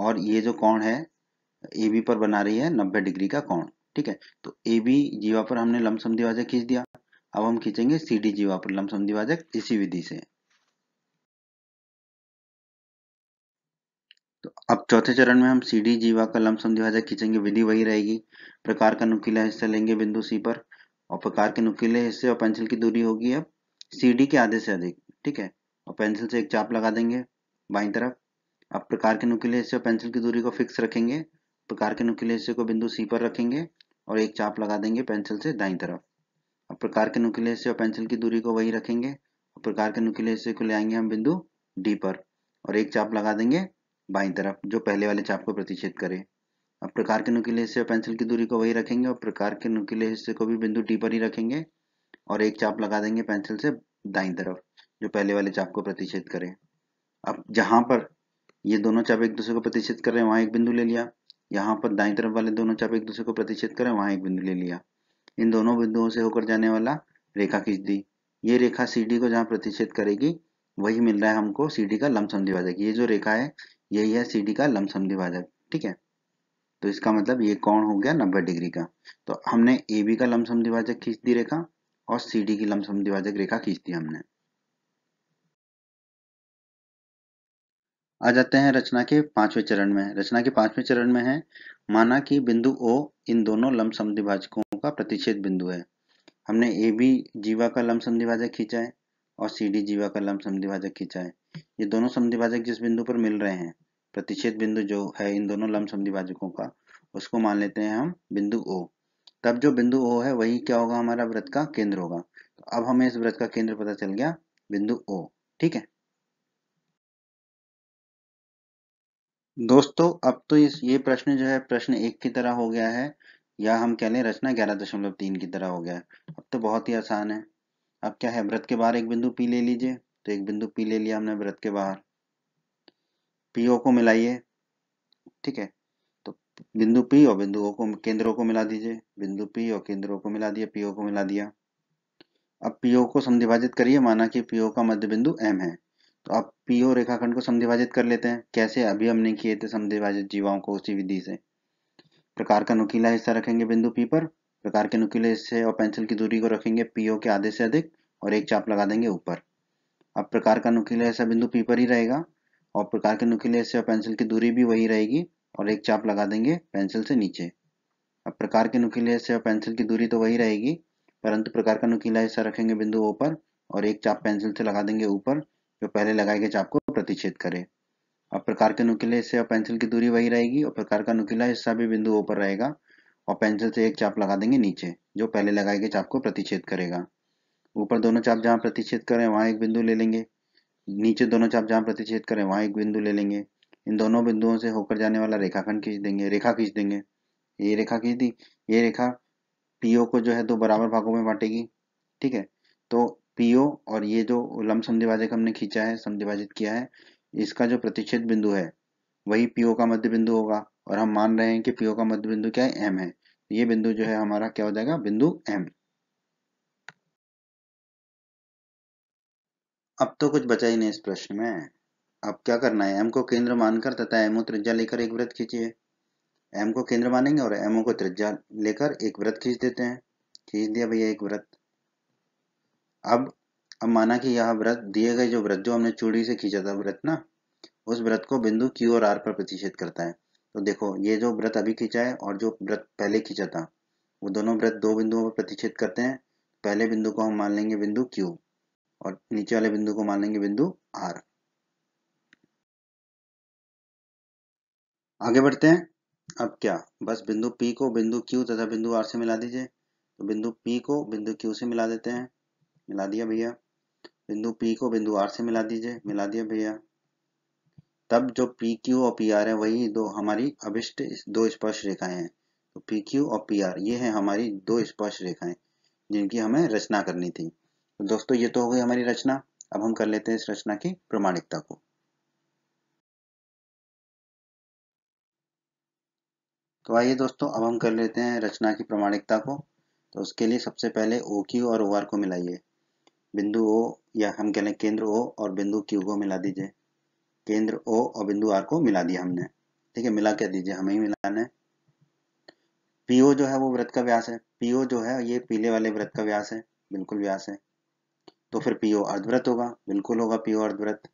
और ये जो कोण है ए बी पर बना रही है नब्बे डिग्री का कोण ठीक है तो ए बी जीवा पर हमने लमसम दिवाजक खींच दिया अब हम खींचेंगे सी डी जीवा पर लमसम दिवाजक इसी विधि से तो अब चौथे चरण में हम सी डी जीवा का लमसम दिवाजक खींचेंगे विधि वही रहेगी प्रकार का नुकीला हिस्सा लेंगे बिंदु सी पर और प्रकार के नुकीले हिस्से और पेंसिल की दूरी होगी अब सी के आधे से अधिक ठीक है और पेंसिल से एक चाप लगा देंगे बाई तरफ अब प्रकार के नुकीले हिस्से और पेंसिल की दूरी को फिक्स रखेंगे प्रकार के नुकीले हिस्से को बिंदु सी पर रखेंगे और एक चाप लगा देंगे पेंसिल से दाई तरफ अब प्रकार के नुकीले हिस्से और पेंसिल की दूरी को वही रखेंगे और प्रकार के नुकीले हिस्से को ले आएंगे हम बिंदु डी पर और एक चाप लगा देंगे बाई तरफ जो पहले वाले चाप को प्रतिच्छेद करे अब प्रकार के नुकीले हिस्से और पेंसिल की दूरी को वही रखेंगे और प्रकार के नुकीले हिस्से को भी बिंदु टी पर ही रखेंगे और एक चाप लगा देंगे पेंसिल से दाई तरफ जो पहले वाले चाप को प्रतिच्छेद करे अब जहां पर ये दोनों चाप एक दूसरे को प्रतिच्छेद कर रहे हैं वहां एक बिंदु ले लिया यहाँ पर दाई तरफ वाले दोनों चाप एक दूसरे को प्रतिच्छेद करें वहां एक बिंदु ले लिया इन दोनों बिंदुओं से होकर जाने वाला रेखा खींच दी ये रेखा सी डी को जहाँ प्रतिच्छेद करेगी वही मिल रहा है हमको सी डी का लमसम विभाजक ये जो रेखा है यही है सी डी का लमसम विभाजक ठीक है तो इसका मतलब ये कौन हो गया नब्बे डिग्री का तो हमने ए बी का लमसम दिवाचक खींच दी रेखा और सी डी की लमसम दिवाचक रेखा खींच दी हमने आ जाते हैं रचना के पांचवें चरण में रचना के पांचवें चरण में है माना कि बिंदु ओ इन दोनों लमसम समद्विभाजकों का प्रतिच्छेद बिंदु है हमने ए बी जीवा का लमसम समद्विभाजक खींचा है और सी डी जीवा का लमसम समद्विभाजक खींचा है ये दोनों समद्विभाजक जिस बिंदु पर मिल रहे हैं प्रतिच्छेद बिंदु जो है इन दोनों लम्ब द्विभाजकों का उसको मान लेते हैं हम बिंदु ओ तब जो बिंदु ओ है वही क्या होगा हमारा व्रत का केंद्र होगा तो अब हमें इस व्रत का केंद्र पता चल गया बिंदु ओ ठीक है दोस्तों अब तो इस ये प्रश्न जो है प्रश्न एक की तरह हो गया है या हम कह लें रचना ग्यारह दशमलव तीन की तरह हो गया है अब तो बहुत ही आसान है अब क्या है व्रत के बाहर एक बिंदु पी ले लीजिए तो एक बिंदु पी ले लिया हमने व्रत के बाहर पीओ को मिलाइए ठीक है तो बिंदु पी और बिंदु ओ को केंद्रों को मिला दीजिए बिंदु पी और केंद्रों को मिला दिया पीओ को मिला दिया अब पीओ को संधिभाजित करिए माना कि पीओ का मध्य बिंदु एम है तो अब पीओ रेखाखंड को संधिभाजित कर लेते हैं कैसे अभी हमने किए थे संधिभाजित जीवाओं को उसी विधि से प्रकार का नुकीला हिस्सा रखेंगे बिंदु पी पर प्रकार के नुकीले हिस्से और पेंसिल की दूरी को रखेंगे पीओ के आधे से अधिक और एक चाप लगा देंगे ऊपर अब प्रकार का नुकीला हिस्सा बिंदु पी पर ही रहेगा और प्रकार के नुकीले से और पेंसिल की दूरी भी वही रहेगी और एक चाप लगा देंगे पेंसिल से नीचे अब प्रकार के नुकीले से और पेंसिल की दूरी तो वही रहेगी परंतु प्रकार का नुकीला हिस्सा रखेंगे ओ पर और एक चाप पेंसिल से लगा देंगे ऊपर जो पहले लगाए गए चाप को प्रतिच्छेद करे अब प्रकार के नुकीले हिस्से और पेंसिल की दूरी वही रहेगी और प्रकार का नुकीला हिस्सा भी ओ पर रहेगा और पेंसिल से एक चाप लगा देंगे नीचे जो पहले लगाए गए चाप को प्रतिच्छेद करेगा ऊपर दोनों चाप जहाँ प्रतिच्छेद करें वहाँ एक बिंदु ले लेंगे नीचे दोनों चाप जहाँ प्रतिच्छेद करें वहाँ एक बिंदु ले लेंगे इन दोनों बिंदुओं से होकर जाने वाला रेखाखंड खींच देंगे रेखा खींच देंगे ये रेखा खींच दी ये रेखा पीओ को जो है दो बराबर भागों में बांटेगी ठीक है तो पीओ और ये जो लम समद्विभाजक हमने खींचा है समद्विभाजित किया है इसका जो प्रतिच्छेद बिंदु है वही पीओ का मध्य बिंदु होगा और हम मान रहे हैं कि पीओ का मध्य बिंदु क्या है एम है ये बिंदु जो है हमारा क्या हो जाएगा बिंदु एम अब तो कुछ बचा ही नहीं इस प्रश्न में अब क्या करना है एम को केंद्र मानकर तथा एमओ त्रिज्या लेकर एक व्रत खींचिए एम को केंद्र मानेंगे और एमओ को त्रिज्या लेकर एक व्रत खींच देते हैं खींच दिया भैया एक व्रत अब अब माना कि यह व्रत दिए गए जो व्रत जो हमने चूड़ी से खींचा था व्रत ना उस व्रत को बिंदु क्यू और आर पर प्रतिशत करता है तो देखो ये जो व्रत अभी खींचा है और जो व्रत पहले खींचा था वो दोनों व्रत दो बिंदुओं पर प्रतिशत करते हैं पहले बिंदु को हम मान लेंगे बिंदु क्यू और नीचे वाले बिंदु को मान लेंगे बिंदु आर आगे बढ़ते हैं अब क्या बस बिंदु पी को बिंदु क्यू तथा बिंदु आर से मिला दीजिए तो बिंदु पी को बिंदु क्यू से मिला देते हैं मिला दिया भैया बिंदु पी को बिंदु आर से मिला दीजिए मिला दिया भैया तब जो पी क्यू और पी आर है वही दो हमारी अभिष्ट दो स्पर्श रेखाएं हैं तो पी क्यू और पी आर ये है हमारी दो स्पर्श रेखाएं जिनकी हमें रचना करनी थी तो दोस्तों ये तो हो गई हमारी रचना अब हम कर लेते हैं इस रचना की प्रमाणिकता को तो आइए दोस्तों अब हम कर लेते हैं रचना की प्रमाणिकता को तो उसके लिए सबसे पहले ओ क्यू और ओ आर को मिलाइए बिंदु ओ या हम कहें केंद्र ओ और बिंदु क्यू को मिला दीजिए केंद्र ओ और बिंदु आर को मिला दिया हमने ठीक है मिला क्या दीजिए हमें ही मिलाना है पीओ जो है वो व्रत का व्यास है पीओ जो है ये पीले वाले व्रत का व्यास है बिल्कुल व्यास है तो फिर पीओ अर्धव्रत होगा बिल्कुल होगा पीओ अर्धव्रत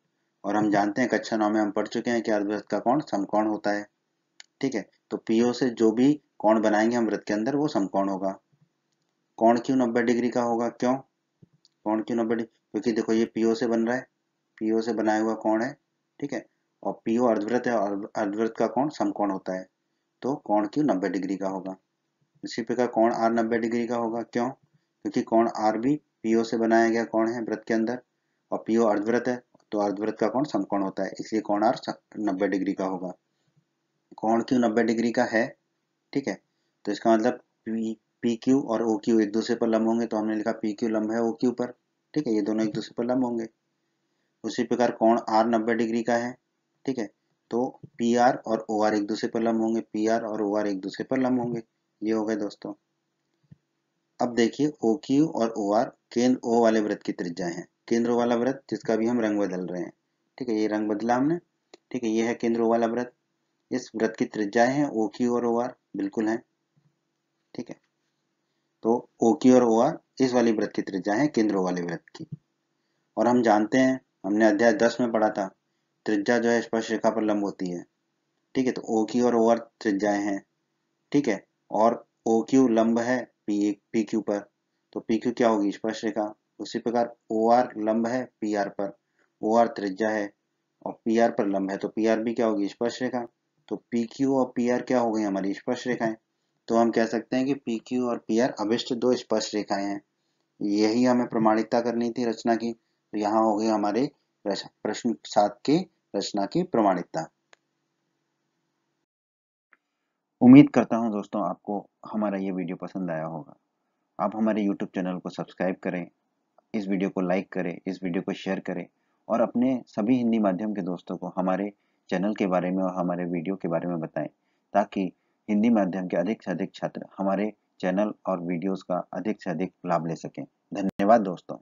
और हम जानते हैं कक्षा नौ में हम पढ़ चुके हैं कि अर्धव्रत का कौन समकोण होता है ठीक है तो पीओ से जो भी कौन बनाएंगे हम व्रत के अंदर वो समकोण होगा कौन क्यों नब्बे डिग्री का होगा क्यों कौन क्यों नब्बे डिग्री क्योंकि देखो ये पीओ से बन रहा है पीओ से बनाया हुआ कौन है ठीक है और पीओ अर्धव्रत है और अर्धव्रत का कौन समकोण होता है तो कौन क्यों नब्बे डिग्री का होगा इसी प्रकार कौन आर नब्बे डिग्री का होगा क्यों क्योंकि कौन आर भी पीओ से बनाया गया कोण है व्रत के अंदर और पीओ अर्धव्रत है तो अर्धव्रत का कोण समकोण होता है इसलिए कोण आर नब्बे डिग्री का होगा कोण क्यू नब्बे डिग्री का है ठीक है तो इसका मतलब पी क्यू और ओ क्यू एक दूसरे पर लंब होंगे तो हमने लिखा पी क्यू लंब है ओ क्यू पर ठीक है ये दोनों एक दूसरे पर लंब होंगे उसी प्रकार कोण आर नब्बे डिग्री का है ठीक है तो पी आर और ओ आर एक दूसरे पर लंब होंगे पी आर और ओ आर एक दूसरे पर लंब होंगे ये हो गए दोस्तों अब देखिए ओ क्यू और ओ आर केंद्र ओ वाले व्रत की त्रिज्या है केंद्र वाला व्रत जिसका भी हम रंग बदल रहे हैं ठीक है ये रंग बदला हमने ठीक है ये है केंद्र वाला व्रत इस व्रत की त्रिज्याएं हैं ओ क्यू और ओ आर बिल्कुल हैं ठीक है तो ओ क्यू और ओ आर इस वाली व्रत की त्रिज्या है केंद्र वाले व्रत की और हम जानते हैं हमने अध्याय दस में पढ़ा था त्रिज्या जो है स्पर्श रेखा पर लंब होती है ठीक है तो ओ क्यू और ओ आर त्रिज्याएं हैं ठीक है और ओ क्यू लंब है पी ए पी क्यू पर तो पी क्यू क्या होगी स्पर्श रेखा उसी प्रकार ओ आर लंब है पी आर पर ओ आर त्रिज्या है और पी आर पर लंब है तो पी आर भी क्या होगी स्पर्श रेखा तो पी क्यू और पी आर क्या हो गई हमारी स्पर्श रेखाएं तो हम कह सकते हैं कि पी क्यू और पी आर अभिष्ट दो स्पर्श रेखाएं हैं यही हमें प्रमाणिकता करनी थी रचना की तो यहाँ हो गई हमारे प्रश्न सात के रचना की प्रमाणिकता उम्मीद करता हूँ दोस्तों आपको हमारा ये वीडियो पसंद आया होगा आप हमारे यूट्यूब चैनल को सब्सक्राइब करें इस वीडियो को लाइक करें इस वीडियो को शेयर करें और अपने सभी हिंदी माध्यम के दोस्तों को हमारे चैनल के बारे में और हमारे वीडियो के बारे में बताएं ताकि हिंदी माध्यम के अधिक से अधिक छात्र हमारे चैनल और वीडियोस का अधिक से अधिक लाभ ले सकें धन्यवाद दोस्तों